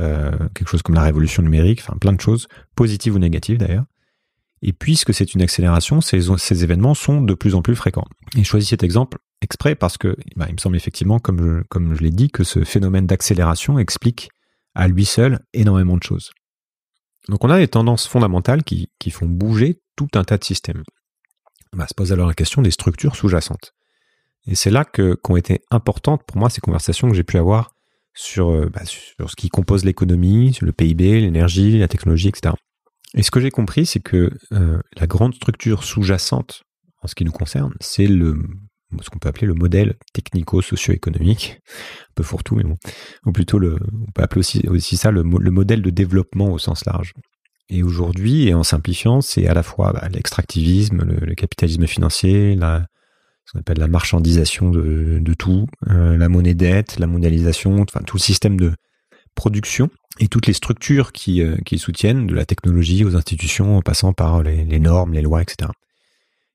euh, quelque chose comme la révolution numérique, enfin plein de choses, positives ou négatives d'ailleurs. Et puisque c'est une accélération, ces, ces événements sont de plus en plus fréquents. Et je choisis cet exemple exprès parce que bah, il me semble effectivement, comme je, comme je l'ai dit, que ce phénomène d'accélération explique à lui seul énormément de choses. Donc on a des tendances fondamentales qui, font bouger tout un tas de systèmes. Bah, se pose alors la question des structures sous-jacentes. Et c'est là que qu'ont été importantes pour moi ces conversations que j'ai pu avoir sur, euh, bah, sur ce qui compose l'économie, sur le PIB, l'énergie, la technologie, etc. Et ce que j'ai compris, c'est que euh, la grande structure sous-jacente en ce qui nous concerne, c'est le ce qu'on peut appeler le modèle technico-socio-économique, un peu fourre-tout, mais bon, ou plutôt le, on peut appeler aussi, aussi ça le, modèle de développement au sens large. Et aujourd'hui, et en simplifiant, c'est à la fois bah, l'extractivisme, le, capitalisme financier, la, ce qu'on appelle la marchandisation de, tout, euh, la monnaie dette, la mondialisation, enfin tout le système de production et toutes les structures qui, euh, qui soutiennent, de la technologie aux institutions, en passant par les, les normes, les lois, etc.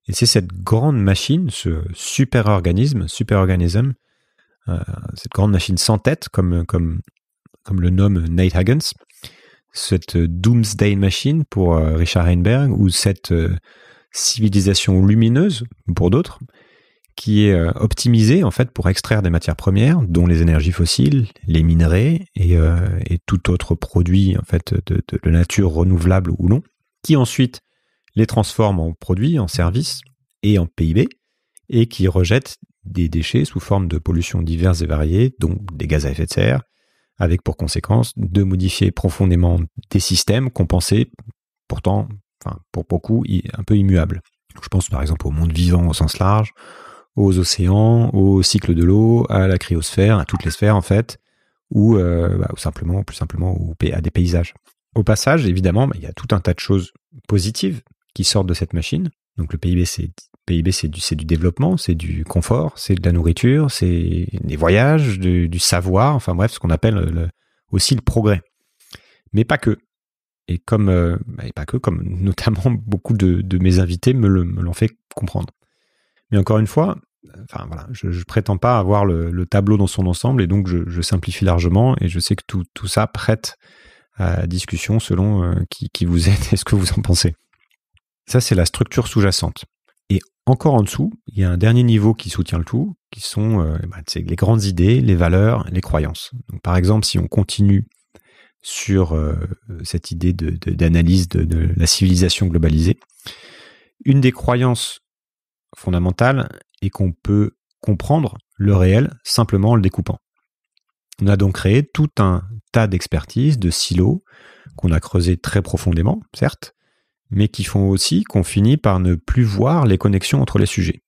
Et c'est cette grande machine, ce super organisme, super euh, cette grande machine sans tête, comme, comme, comme le nomme Nate Haggins, cette Doomsday Machine pour euh, Richard Heinberg, ou cette euh, civilisation lumineuse pour d'autres, qui est optimisée en fait pour extraire des matières premières, dont les énergies fossiles, les minerais et, tout autre produit en fait de nature renouvelable ou non, qui ensuite les transforme en produits, en services et en PIB, et qui rejette des déchets sous forme de pollution diverses et variées, donc des gaz à effet de serre, avec pour conséquence de modifier profondément des systèmes compensés, pourtant, pour beaucoup, un peu immuables. Je pense par exemple au monde vivant au sens large, aux océans, au cycle de l'eau, à la cryosphère, à toutes les sphères en fait, ou, euh, bah, simplement, plus simplement à des paysages. Au passage, évidemment, bah, il y a tout un tas de choses positives qui sortent de cette machine. Donc le PIB, c'est PIB, c'est du, développement, c'est du confort, c'est de la nourriture, c'est des voyages, du, savoir, enfin bref, ce qu'on appelle aussi le progrès. Mais pas que. Et comme, euh, bah, pas que, comme notamment beaucoup de, mes invités me, l'ont fait comprendre. Mais encore une fois, je, prétends pas avoir le, tableau dans son ensemble et donc je, simplifie largement et je sais que tout, ça prête à discussion selon euh, qui vous êtes et ce que vous en pensez. Ça, c'est la structure sous-jacente. Et encore en dessous, il y a un dernier niveau qui soutient le tout, qui sont euh, eh ben, les grandes idées, les valeurs, les croyances. par exemple, si on continue sur euh, cette idée d'analyse de, de, la civilisation globalisée, une des croyances fondamentales est qu'on peut comprendre le réel simplement en le découpant. On a donc créé tout un tas d'expertises, de silos, qu'on a creusés très profondément, certes, mais qui font aussi qu'on finit par ne plus voir les connexions entre les sujets.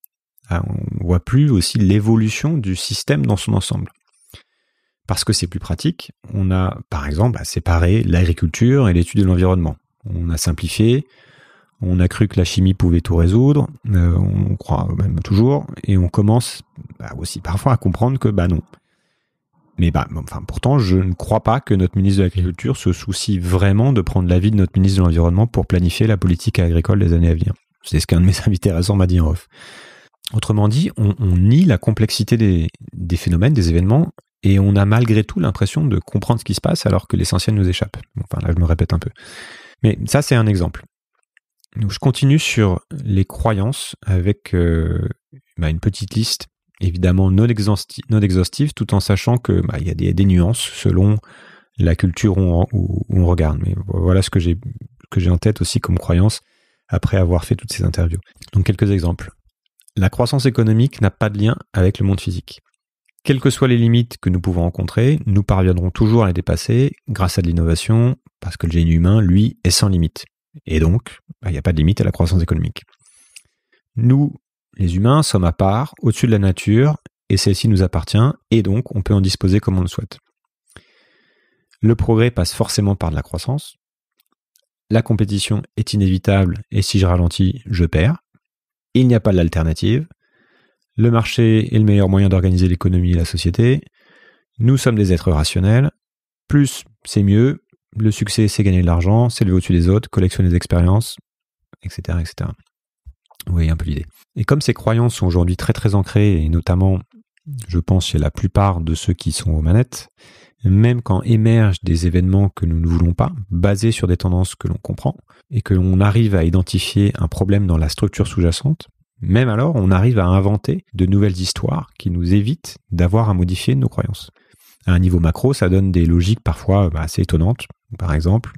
Ah, on ne voit plus aussi l'évolution du système dans son ensemble. Parce que c'est plus pratique, on a par exemple séparé l'agriculture et l'étude de l'environnement. On a simplifié, on a cru que la chimie pouvait tout résoudre, euh, on croit même toujours, et on commence bah, aussi parfois à comprendre que bah non, mais bah, enfin, pourtant, je ne crois pas que notre ministre de l'Agriculture se soucie vraiment de prendre l'avis de notre ministre de l'Environnement pour planifier la politique agricole des années à venir. C'est ce qu'un de mes invités récents m'a dit en off. Autrement dit, on, nie la complexité des, phénomènes, des événements, et on a malgré tout l'impression de comprendre ce qui se passe alors que l'essentiel nous échappe. Enfin, là, je me répète un peu. Mais ça, c'est un exemple. Donc, je continue sur les croyances avec euh, bah, une petite liste évidemment non, exhaustif, tout en sachant que bah, il, y a des, nuances selon la culture où on, regarde. Mais voilà ce que j'ai en tête aussi comme croyance après avoir fait toutes ces interviews. Donc quelques exemples. La croissance économique n'a pas de lien avec le monde physique. Quelles que soient les limites que nous pouvons rencontrer, nous parviendrons toujours à les dépasser grâce à de l'innovation, parce que le génie humain, lui, est sans limite. Et donc, bah, il n'y a pas de limite à la croissance économique. Nous les humains sommes à part, au-dessus de la nature, et celle-ci nous appartient, et donc on peut en disposer comme on le souhaite. Le progrès passe forcément par de la croissance. La compétition est inévitable, et si je ralentis, je perds. Il n'y a pas d'alternative. Le marché est le meilleur moyen d'organiser l'économie et la société. Nous sommes des êtres rationnels. Plus, c'est mieux. Le succès, c'est gagner de l'argent, s'élever au-dessus des autres, collectionner des expériences, etc., etc voyez un peu l'idée. Et comme ces croyances sont aujourd'hui très très ancrées, et notamment, je pense, chez la plupart de ceux qui sont aux manettes, même quand émergent des événements que nous ne voulons pas, basés sur des tendances que l'on comprend, et que l'on arrive à identifier un problème dans la structure sous-jacente, même alors, on arrive à inventer de nouvelles histoires qui nous évitent d'avoir à modifier nos croyances. À un niveau macro, ça donne des logiques parfois bah, assez étonnantes. Par exemple,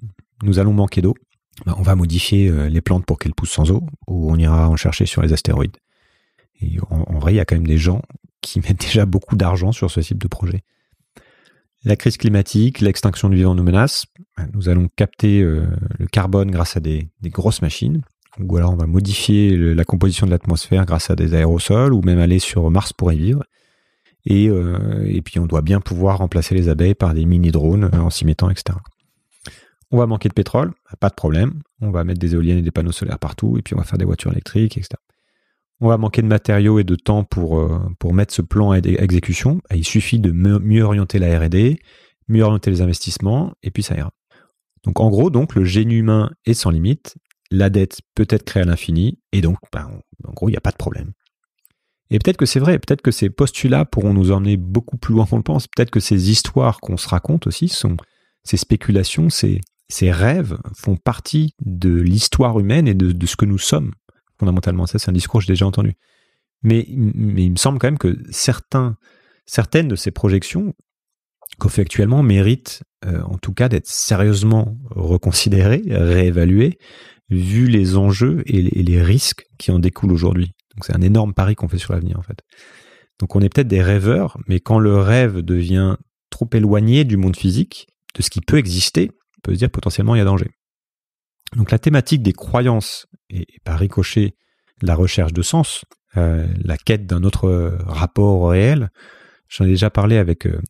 nous allons manquer d'eau. Bah, on va modifier euh, les plantes pour qu'elles poussent sans eau, ou on ira en chercher sur les astéroïdes. Et en, vrai, il y a quand même des gens qui mettent déjà beaucoup d'argent sur ce type de projet. La crise climatique, l'extinction du vivant nous menace. Bah, nous allons capter euh, le carbone grâce à des, grosses machines, ou alors on va modifier la composition de l'atmosphère grâce à des aérosols, ou même aller sur Mars pour y vivre. Et, euh, et puis on doit bien pouvoir remplacer les abeilles par des mini-drones en s'y mettant, etc on va manquer de pétrole, pas de problème, on va mettre des éoliennes et des panneaux solaires partout, et puis on va faire des voitures électriques, etc. On va manquer de matériaux et de temps pour, euh, pour mettre ce plan à exécution. Il suffit de mieux orienter la RD, mieux orienter les investissements, et puis ça ira. Donc en gros, donc, le génie humain est sans limite, la dette peut être créée à l'infini, et donc ben, en gros, il n'y a pas de problème. Et peut-être que c'est vrai, peut-être que ces postulats pourront nous emmener beaucoup plus loin qu'on le pense, peut-être que ces histoires qu'on se raconte aussi sont ces spéculations, ces, ces rêves font partie de l'histoire humaine et de, ce que nous sommes, fondamentalement. Ça, c'est un discours que j'ai déjà entendu. Mais, il me semble quand même que certains, certaines de ces projections qu'on fait actuellement méritent, euh, en tout cas, d'être sérieusement reconsidérées, réévaluées, vu les enjeux et les risques qui en découlent aujourd'hui. Donc, c'est un énorme pari qu'on fait sur l'avenir, en fait. Donc, on est peut-être des rêveurs, mais quand le rêve devient trop éloigné du monde physique, de ce qui peut exister, on peut se dire potentiellement il y a danger. Donc la thématique des croyances et, par ricochet la recherche de sens, euh, la quête d'un autre rapport réel, j'en ai déjà parlé avec, euh,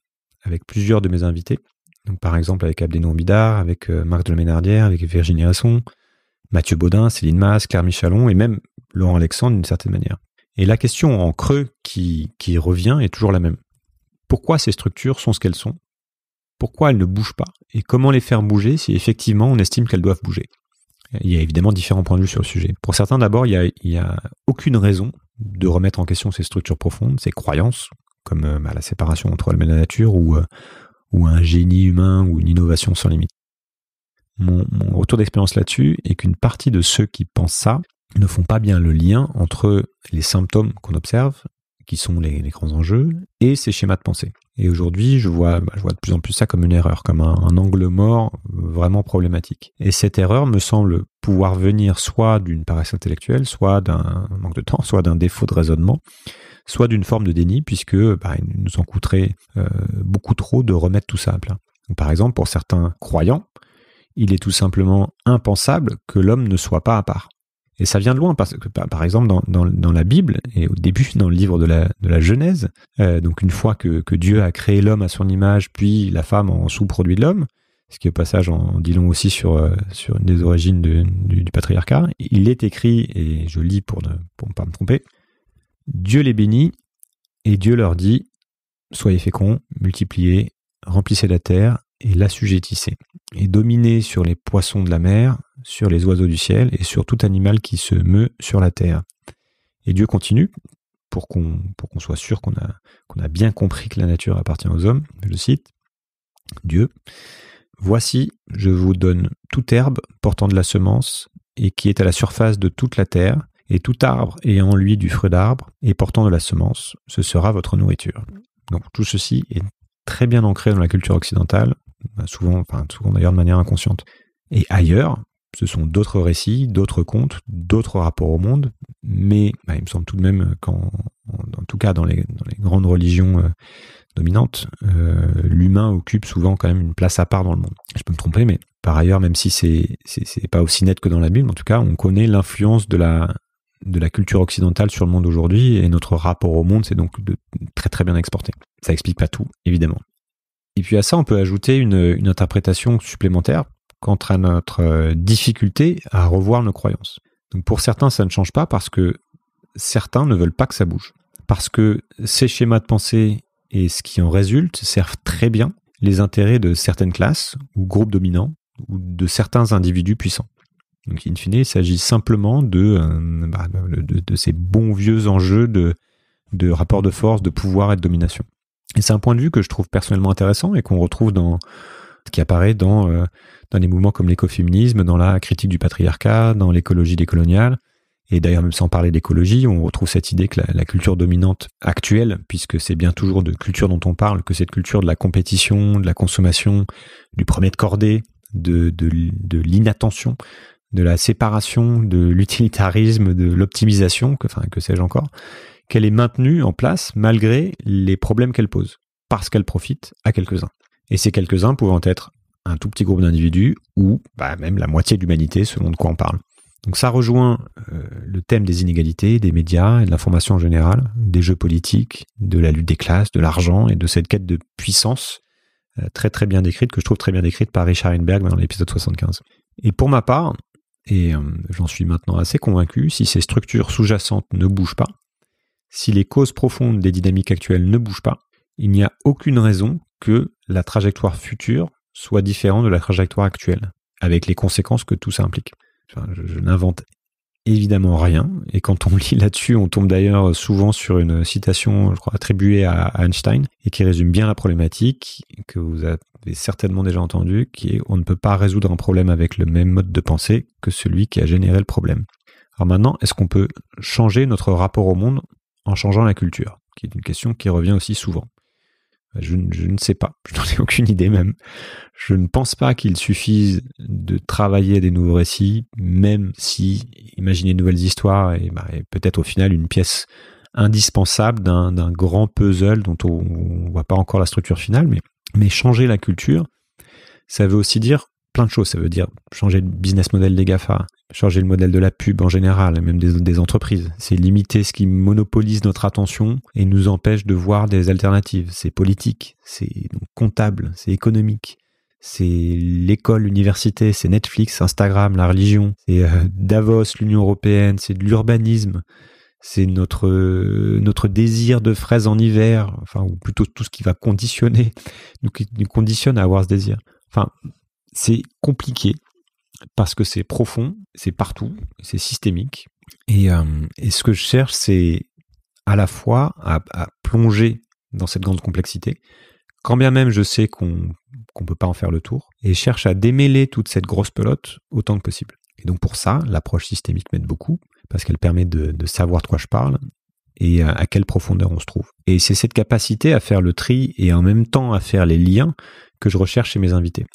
avec plusieurs de mes invités. Donc par exemple avec Abdénon Bidard, avec euh, Marc de la avec Virginie Asson, Mathieu Baudin, Céline Mass, Claire Michalon et même Laurent Alexandre d'une certaine manière. Et la question en creux qui, qui revient est toujours la même. Pourquoi ces structures sont ce qu'elles sont pourquoi elles ne bougent pas et comment les faire bouger si effectivement on estime qu'elles doivent bouger. Il y a évidemment différents points de vue sur le sujet. Pour certains, d'abord, il n'y a, aucune raison de remettre en question ces structures profondes, ces croyances, comme euh, bah, la séparation entre l'homme et la nature euh, ou, un génie humain ou une innovation sans limite. Mon, retour d'expérience là-dessus est qu'une partie de ceux qui pensent ça ne font pas bien le lien entre les symptômes qu'on observe, qui sont les grands enjeux, et ces schémas de pensée. Et aujourd'hui, je vois, bah, je vois de plus en plus ça comme une erreur, comme un, angle mort euh, vraiment problématique. Et cette erreur me semble pouvoir venir soit d'une paresse intellectuelle, soit d'un manque de temps, soit d'un défaut de raisonnement, soit d'une forme de déni, puisque bah, nous en coûterait euh, beaucoup trop de remettre tout ça à plat. par exemple, pour certains croyants, il est tout simplement impensable que l'homme ne soit pas à part. Et ça vient de loin parce que, par exemple, dans, la Bible et au début dans le livre de la, Genèse, euh, donc une fois que, Dieu a créé l'homme à son image, puis la femme en sous-produit de l'homme, ce qui au passage en dit long aussi sur, euh, sur des origines du, patriarcat, il est écrit, et je lis pour ne, pour ne pas me tromper, Dieu les bénit et Dieu leur dit, soyez féconds, multipliez, remplissez la terre et l'assujettissez, et dominez sur les poissons de la mer, sur les oiseaux du ciel et sur tout animal qui se meut sur la terre. Et Dieu continue, pour qu'on soit sûr qu'on a, a bien compris que la nature appartient aux hommes, je cite, Dieu, Voici, je vous donne toute herbe portant de la semence, et qui est à la surface de toute la terre, et tout arbre ayant en lui du fruit d'arbre, et portant de la semence, ce sera votre nourriture. Donc tout ceci est très bien ancré dans la culture occidentale, bah, souvent, enfin, souvent d'ailleurs de manière inconsciente. Et ailleurs, ce sont d'autres récits, d'autres contes, d'autres rapports au monde, mais bah, il me semble tout de même qu'en en, tout cas dans les, grandes religions euh, dominantes, euh, l'humain occupe souvent quand même une place à part dans le monde. Je peux me tromper, mais par ailleurs, même si c'est c'est pas aussi net que dans la Bible, en tout cas, on connaît l'influence de la de la culture occidentale sur le monde aujourd'hui et notre rapport au monde, c'est donc très très bien exporté. Ça explique pas tout, évidemment. Et puis à ça, on peut ajouter une, une interprétation supplémentaire quant à notre euh, difficulté à revoir nos croyances. pour certains, ça ne change pas parce que certains ne veulent pas que ça bouge. Parce que ces schémas de pensée et ce qui en résulte servent très bien les intérêts de certaines classes ou groupes dominants ou de certains individus puissants. Donc in fine, il s'agit simplement de, euh, bah, de, ces bons vieux enjeux de, de rapport de force, de pouvoir et de domination. Et c'est un point de vue que je trouve personnellement intéressant et qu'on retrouve dans, ce qui apparaît dans euh, dans des mouvements comme l'écoféminisme, dans la critique du patriarcat, dans l'écologie décoloniale. Et d'ailleurs, même sans parler d'écologie, on retrouve cette idée que la, culture dominante actuelle, puisque c'est bien toujours de culture dont on parle, que cette culture de la compétition, de la consommation, du premier de cordée, de, l'inattention, de la séparation, de l'utilitarisme, de l'optimisation, enfin, que sais-je encore, qu'elle est maintenue en place malgré les problèmes qu'elle pose, parce qu'elle profite à quelques-uns. Et ces quelques-uns pouvant être un tout petit groupe d'individus ou bah, même la moitié de l'humanité selon de quoi on parle. Donc ça rejoint euh, le thème des inégalités, des médias et de l'information en général, des jeux politiques, de la lutte des classes, de l'argent et de cette quête de puissance euh, très très bien décrite, que je trouve très bien décrite par Richard Heinberg dans l'épisode 75. Et pour ma part, et euh, j'en suis maintenant assez convaincu, si ces structures sous-jacentes ne bougent pas, si les causes profondes des dynamiques actuelles ne bougent pas, il n'y a aucune raison que la trajectoire future soit différent de la trajectoire actuelle, avec les conséquences que tout ça implique. je, n'invente évidemment rien, et quand on lit là-dessus, on tombe d'ailleurs souvent sur une citation, attribuée à Einstein, et qui résume bien la problématique, que vous avez certainement déjà entendue, qui est on ne peut pas résoudre un problème avec le même mode de pensée que celui qui a généré le problème. Alors maintenant, est-ce qu'on peut changer notre rapport au monde en changeant la culture qui est une question qui revient aussi souvent. Bah, je, ne sais pas, je n'en ai aucune idée même. Je ne pense pas qu'il suffise de travailler des nouveaux récits, même si imaginer de nouvelles histoires est, bah, peut-être au final une pièce indispensable d'un grand puzzle dont on ne voit pas encore la structure finale, mais, mais changer la culture, ça veut aussi dire plein de choses. Ça veut dire changer le business model des GAFA, changer le modèle de la pub en général, même des, entreprises. C'est limiter ce qui monopolise notre attention et nous empêche de voir des alternatives. C'est politique, c'est comptable, c'est économique. C'est l'école, l'université, c'est Netflix, Instagram, la religion, c'est euh, Davos, l'Union européenne, c'est de l'urbanisme, c'est notre, désir de fraises en hiver, enfin, ou plutôt tout ce qui va conditionner, nous, nous conditionne à avoir ce désir. Enfin, c'est compliqué parce que c'est profond, c'est partout, c'est systémique. Et, euh, ce que je cherche, c'est à la fois à, plonger dans cette grande complexité, quand bien même je sais qu'on ne peut pas en faire le tour, et cherche à démêler toute cette grosse pelote autant que possible. Et donc pour ça, l'approche systémique m'aide beaucoup, parce qu'elle permet de, savoir de quoi je parle et euh, à quelle profondeur on se trouve. Et c'est cette capacité à faire le tri et en même temps à faire les liens que je recherche chez mes invités.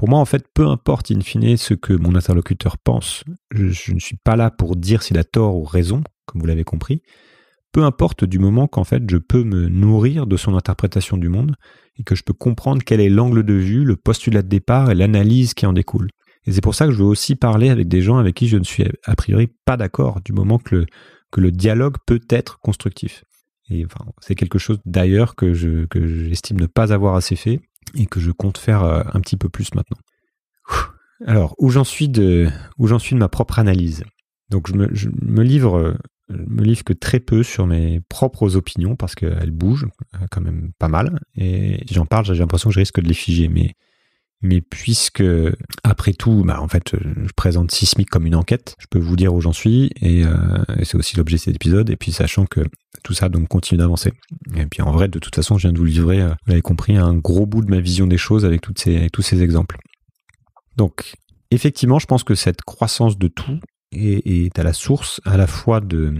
Pour moi, en fait, peu importe in fine ce que mon interlocuteur pense, je, ne suis pas là pour dire s'il a tort ou raison, comme vous l'avez compris. Peu importe du moment qu'en fait je peux me nourrir de son interprétation du monde et que je peux comprendre quel est l'angle de vue, le postulat de départ et l'analyse qui en découle. Et c'est pour ça que je veux aussi parler avec des gens avec qui je ne suis a priori pas d'accord du moment que le, que le dialogue peut être constructif. Et c'est quelque chose d'ailleurs que, je, que j'estime ne pas avoir assez fait et que je compte faire euh, un petit peu plus maintenant. Alors, où j'en suis de, où j'en suis de ma propre analyse. Donc, je me, je me livre, euh, me livre que très peu sur mes propres opinions parce qu'elles bougent euh, quand même pas mal et j'en parle, j'ai l'impression que je risque de les figer, mais mais puisque, après tout, bah, en fait, je présente Sismic comme une enquête, je peux vous dire où j'en suis, euh, et, c'est aussi l'objet de cet épisode, et puis sachant que tout ça donc continue d'avancer. Et puis en vrai, de toute façon, je viens de vous livrer, euh, vous l'avez compris, un gros bout de ma vision des choses avec, tous ces exemples. Donc, effectivement, je pense que cette croissance de tout est, à la source à la fois de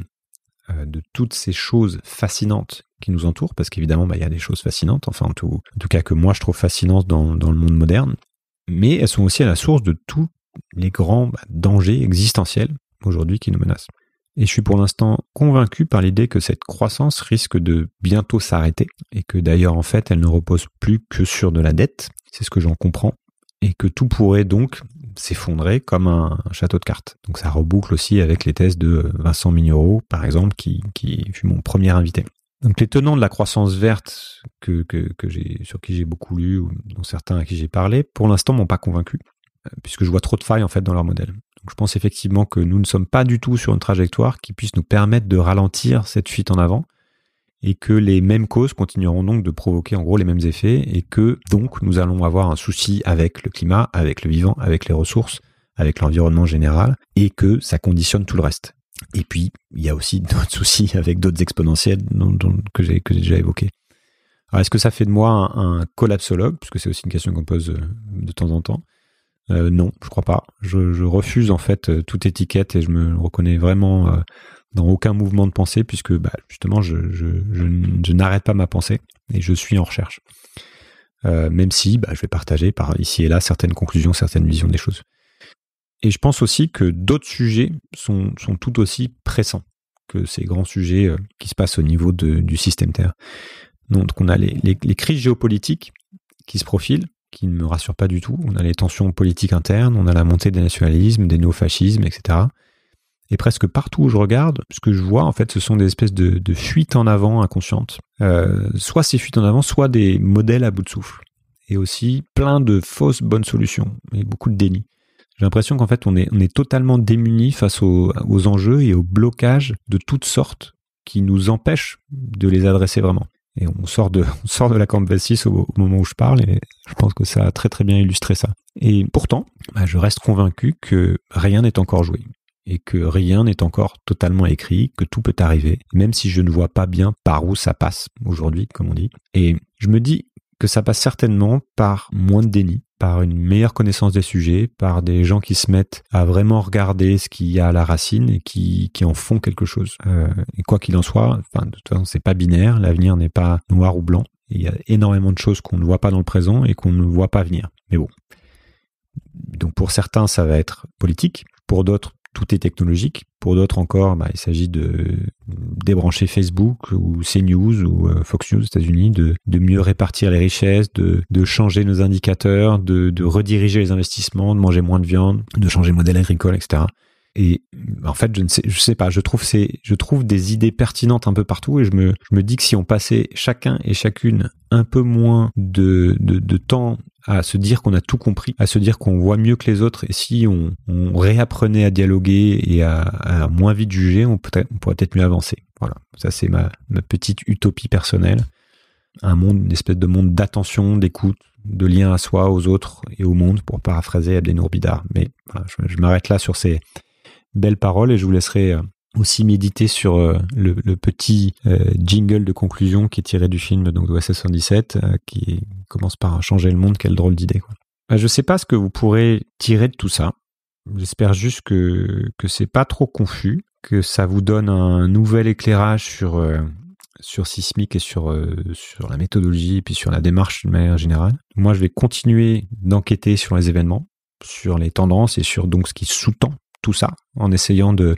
euh, toutes ces choses fascinantes qui nous entourent, parce qu'évidemment, bah, il y a des choses fascinantes, enfin en tout, en cas que moi je trouve fascinantes dans, le monde moderne, mais elles sont aussi à la source de tous les grands bah, dangers existentiels aujourd'hui qui nous menacent. Et je suis pour l'instant convaincu par l'idée que cette croissance risque de bientôt s'arrêter, et que d'ailleurs en fait elle ne repose plus que sur de la dette, c'est ce que j'en comprends, et que tout pourrait donc s'effondrer comme un, château de cartes. Donc ça reboucle aussi avec les thèses de euh, Vincent Mignereau, par exemple, qui fut mon premier invité. Donc les tenants de la croissance verte que, j'ai, sur qui j'ai beaucoup lu, ou dont certains à qui j'ai parlé, pour l'instant m'ont pas convaincu, euh, puisque je vois trop de failles en fait dans leur modèle. Donc je pense effectivement que nous ne sommes pas du tout sur une trajectoire qui puisse nous permettre de ralentir cette fuite en avant, et que les mêmes causes continueront donc de provoquer en gros les mêmes effets, et que donc nous allons avoir un souci avec le climat, avec le vivant, avec les ressources, avec l'environnement général, et que ça conditionne tout le reste. Et puis, il y a aussi d'autres soucis avec d'autres exponentielles que j'ai déjà évoquées. Alors, est-ce que ça fait de moi un, collapsologue Puisque c'est aussi une question qu'on pose euh, de temps en temps. Euh, non, je crois pas. Je, refuse en fait euh, toute étiquette et je me reconnais vraiment dans aucun mouvement de pensée puisque bah, justement je, n'arrête pas ma pensée et je suis en recherche. même si bah, je vais partager par ici et là certaines conclusions, certaines visions des choses. Et je pense aussi que d'autres sujets sont, tout aussi pressants que ces grands sujets euh, qui se passent au niveau du système Terre. Donc on a les, crises géopolitiques qui se profilent, qui ne me rassurent pas du tout. On a les tensions politiques internes, on a la montée des nationalismes, des néofascismes, etc. Et presque partout où je regarde, ce que je vois, en fait, ce sont des espèces de, fuites en avant inconscientes. Euh, soit ces fuites en avant, soit des modèles à bout de souffle. Et aussi plein de fausses bonnes solutions et beaucoup de déni. J'ai l'impression qu'en fait, on est, totalement démuni face aux, enjeux et aux blocages de toutes sortes qui nous empêchent de les adresser vraiment. Et on sort de, sort de la Camp 6 au, au, moment où je parle, et je pense que ça a très très bien illustré ça. Et pourtant, bah, je reste convaincu que rien n'est encore joué, et que rien n'est encore totalement écrit, que tout peut arriver, même si je ne vois pas bien par où ça passe aujourd'hui, comme on dit. Et je me dis, que ça passe certainement par moins de déni, par une meilleure connaissance des sujets, par des gens qui se mettent à vraiment regarder ce qu'il y a à la racine et qui, en font quelque chose. Euh, et quoi qu'il en soit, enfin, de toute façon, c'est pas binaire, l'avenir n'est pas noir ou blanc. Il y a énormément de choses qu'on ne voit pas dans le présent et qu'on ne voit pas venir. Mais bon. Donc pour certains, ça va être politique, pour d'autres, tout est technologique. Pour d'autres encore, bah, il s'agit de débrancher Facebook ou CNews ou euh, Fox News aux États-Unis, de, mieux répartir les richesses, de, changer nos indicateurs, de, rediriger les investissements, de manger moins de viande, de changer le modèle agricole, etc. Et en fait, je ne sais, je sais pas, je trouve, je trouve des idées pertinentes un peu partout et je me, dis que si on passait chacun et chacune un peu moins de temps à se dire qu'on a tout compris, à se dire qu'on voit mieux que les autres. Et si on, réapprenait à dialoguer et à, moins vite juger, on, pourrait peut-être mieux avancer. Voilà, ça c'est ma, petite utopie personnelle. Un monde, une espèce de monde d'attention, d'écoute, de lien à soi, aux autres et au monde, pour paraphraser Abdel Bidar. Mais je m'arrête là sur ces belles paroles et je vous laisserai euh, aussi méditer sur euh, le, petit euh, jingle de conclusion qui est tiré du film donc de 77 euh, qui commence par changer le monde quelle drôle d'idée quoi. ne bah, je sais pas ce que vous pourrez tirer de tout ça. J'espère juste que que c'est pas trop confus, que ça vous donne un nouvel éclairage sur sur Sismic et sur, sur la méthodologie et puis sur la démarche de manière générale. Moi, je vais continuer d'enquêter sur les événements, sur les tendances et sur donc ce qui sous-tend tout ça en essayant de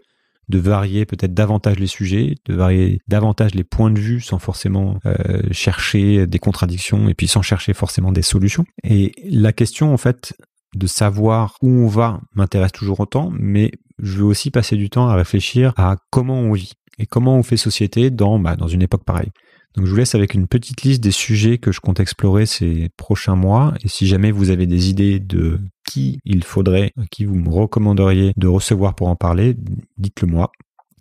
de varier peut-être davantage les sujets, de varier davantage les points de vue sans forcément euh, chercher des contradictions et puis sans chercher forcément des solutions. Et la question en fait de savoir où on va m'intéresse toujours autant, mais je veux aussi passer du temps à réfléchir à comment on vit et comment on fait société dans, bah, dans une époque pareille. Donc je vous laisse avec une petite liste des sujets que je compte explorer ces prochains mois. Et si jamais vous avez des idées de qui il faudrait, qui vous me recommanderiez de recevoir pour en parler, dites-le moi.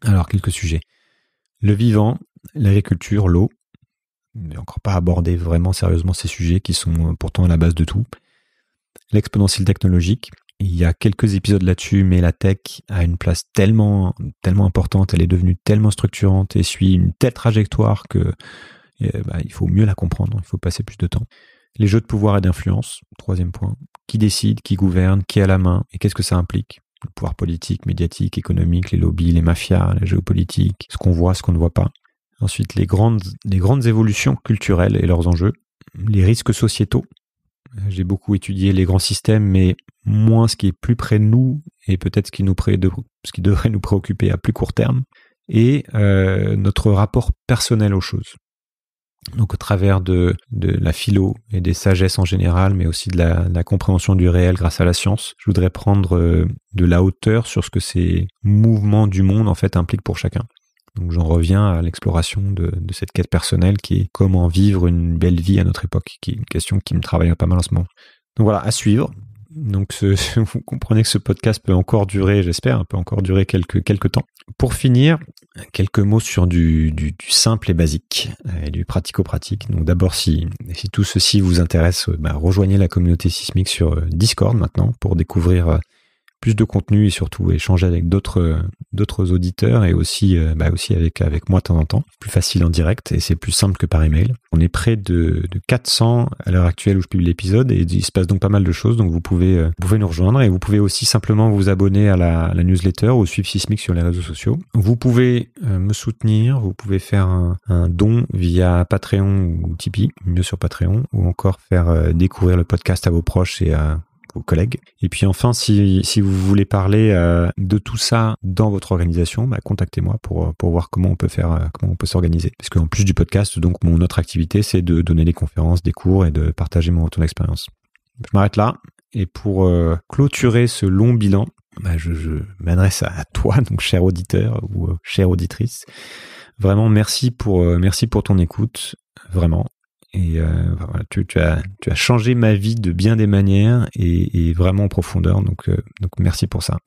Alors quelques sujets. Le vivant, l'agriculture, l'eau. Mais encore pas abordé vraiment sérieusement ces sujets qui sont pourtant à la base de tout. L'exponentiel technologique, il y a quelques épisodes là-dessus, mais la tech a une place tellement, tellement importante, elle est devenue tellement structurante et suit une telle trajectoire que eh ben, il faut mieux la comprendre, il faut passer plus de temps. Les jeux de pouvoir et d'influence, troisième point. Qui décide, qui gouverne, qui a la main et qu'est-ce que ça implique Le pouvoir politique, médiatique, économique, les lobbies, les mafias, la géopolitique, ce qu'on voit, ce qu'on ne voit pas. Ensuite, les grandes, les grandes évolutions culturelles et leurs enjeux. Les risques sociétaux. J'ai beaucoup étudié les grands systèmes, mais moins ce qui est plus près de nous et peut-être ce, qui nous pré ce qui devrait nous préoccuper à plus court terme et euh, notre rapport personnel aux choses. Donc au travers de, de, la philo et des sagesses en général, mais aussi de la, de la, compréhension du réel grâce à la science, je voudrais prendre euh, de la hauteur sur ce que ces mouvements du monde en fait impliquent pour chacun. Donc j'en reviens à l'exploration de, de, cette quête personnelle qui est comment vivre une belle vie à notre époque, qui est une question qui me travaille pas mal en ce moment. Donc voilà, à suivre. Donc, vous comprenez que ce podcast peut encore durer, j'espère, peut encore durer quelques, quelques temps. Pour finir, quelques mots sur du, du, simple et basique euh, et du pratico-pratique. Donc, d'abord, si, si tout ceci vous intéresse, euh, bah, rejoignez la communauté sismique sur euh, Discord maintenant pour découvrir plus de contenu et surtout échanger avec d'autres euh, d'autres auditeurs et aussi euh, bah, aussi avec avec moi de temps en temps. Plus facile en direct et c'est plus simple que par email. On est près de, de 400 à l'heure actuelle où je publie l'épisode et il se passe donc pas mal de choses donc vous pouvez euh, vous pouvez nous rejoindre et vous pouvez aussi simplement vous abonner à la, newsletter ou suivre Sismic sur les réseaux sociaux. Vous pouvez me soutenir, vous pouvez faire un, un don via Patreon ou Tipeee, mieux sur Patreon ou encore faire découvrir le podcast à vos proches et à collègues. Et puis enfin, si, si vous voulez parler euh, de tout ça dans votre organisation, bah, contactez-moi pour, euh, pour voir comment on peut faire, euh, comment on peut s'organiser. Parce qu'en plus du podcast, donc mon autre activité, c'est de donner des conférences, des cours et de partager mon retour d'expérience. Je m'arrête là. Et pour clôturer ce long bilan, bah, je, m'adresse à, toi, donc cher auditeur ou chère auditrice. Vraiment, merci pour, merci pour ton écoute. Vraiment, et euh, tu, as, changé ma vie de bien des manières et, vraiment en profondeur. Donc, euh, donc merci pour ça.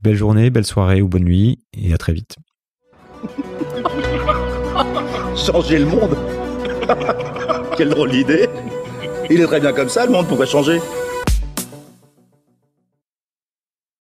Belle journée, belle soirée ou bonne nuit et à très vite. changer le monde Quelle drôle d'idée Il est très bien comme ça, le monde, pourquoi changer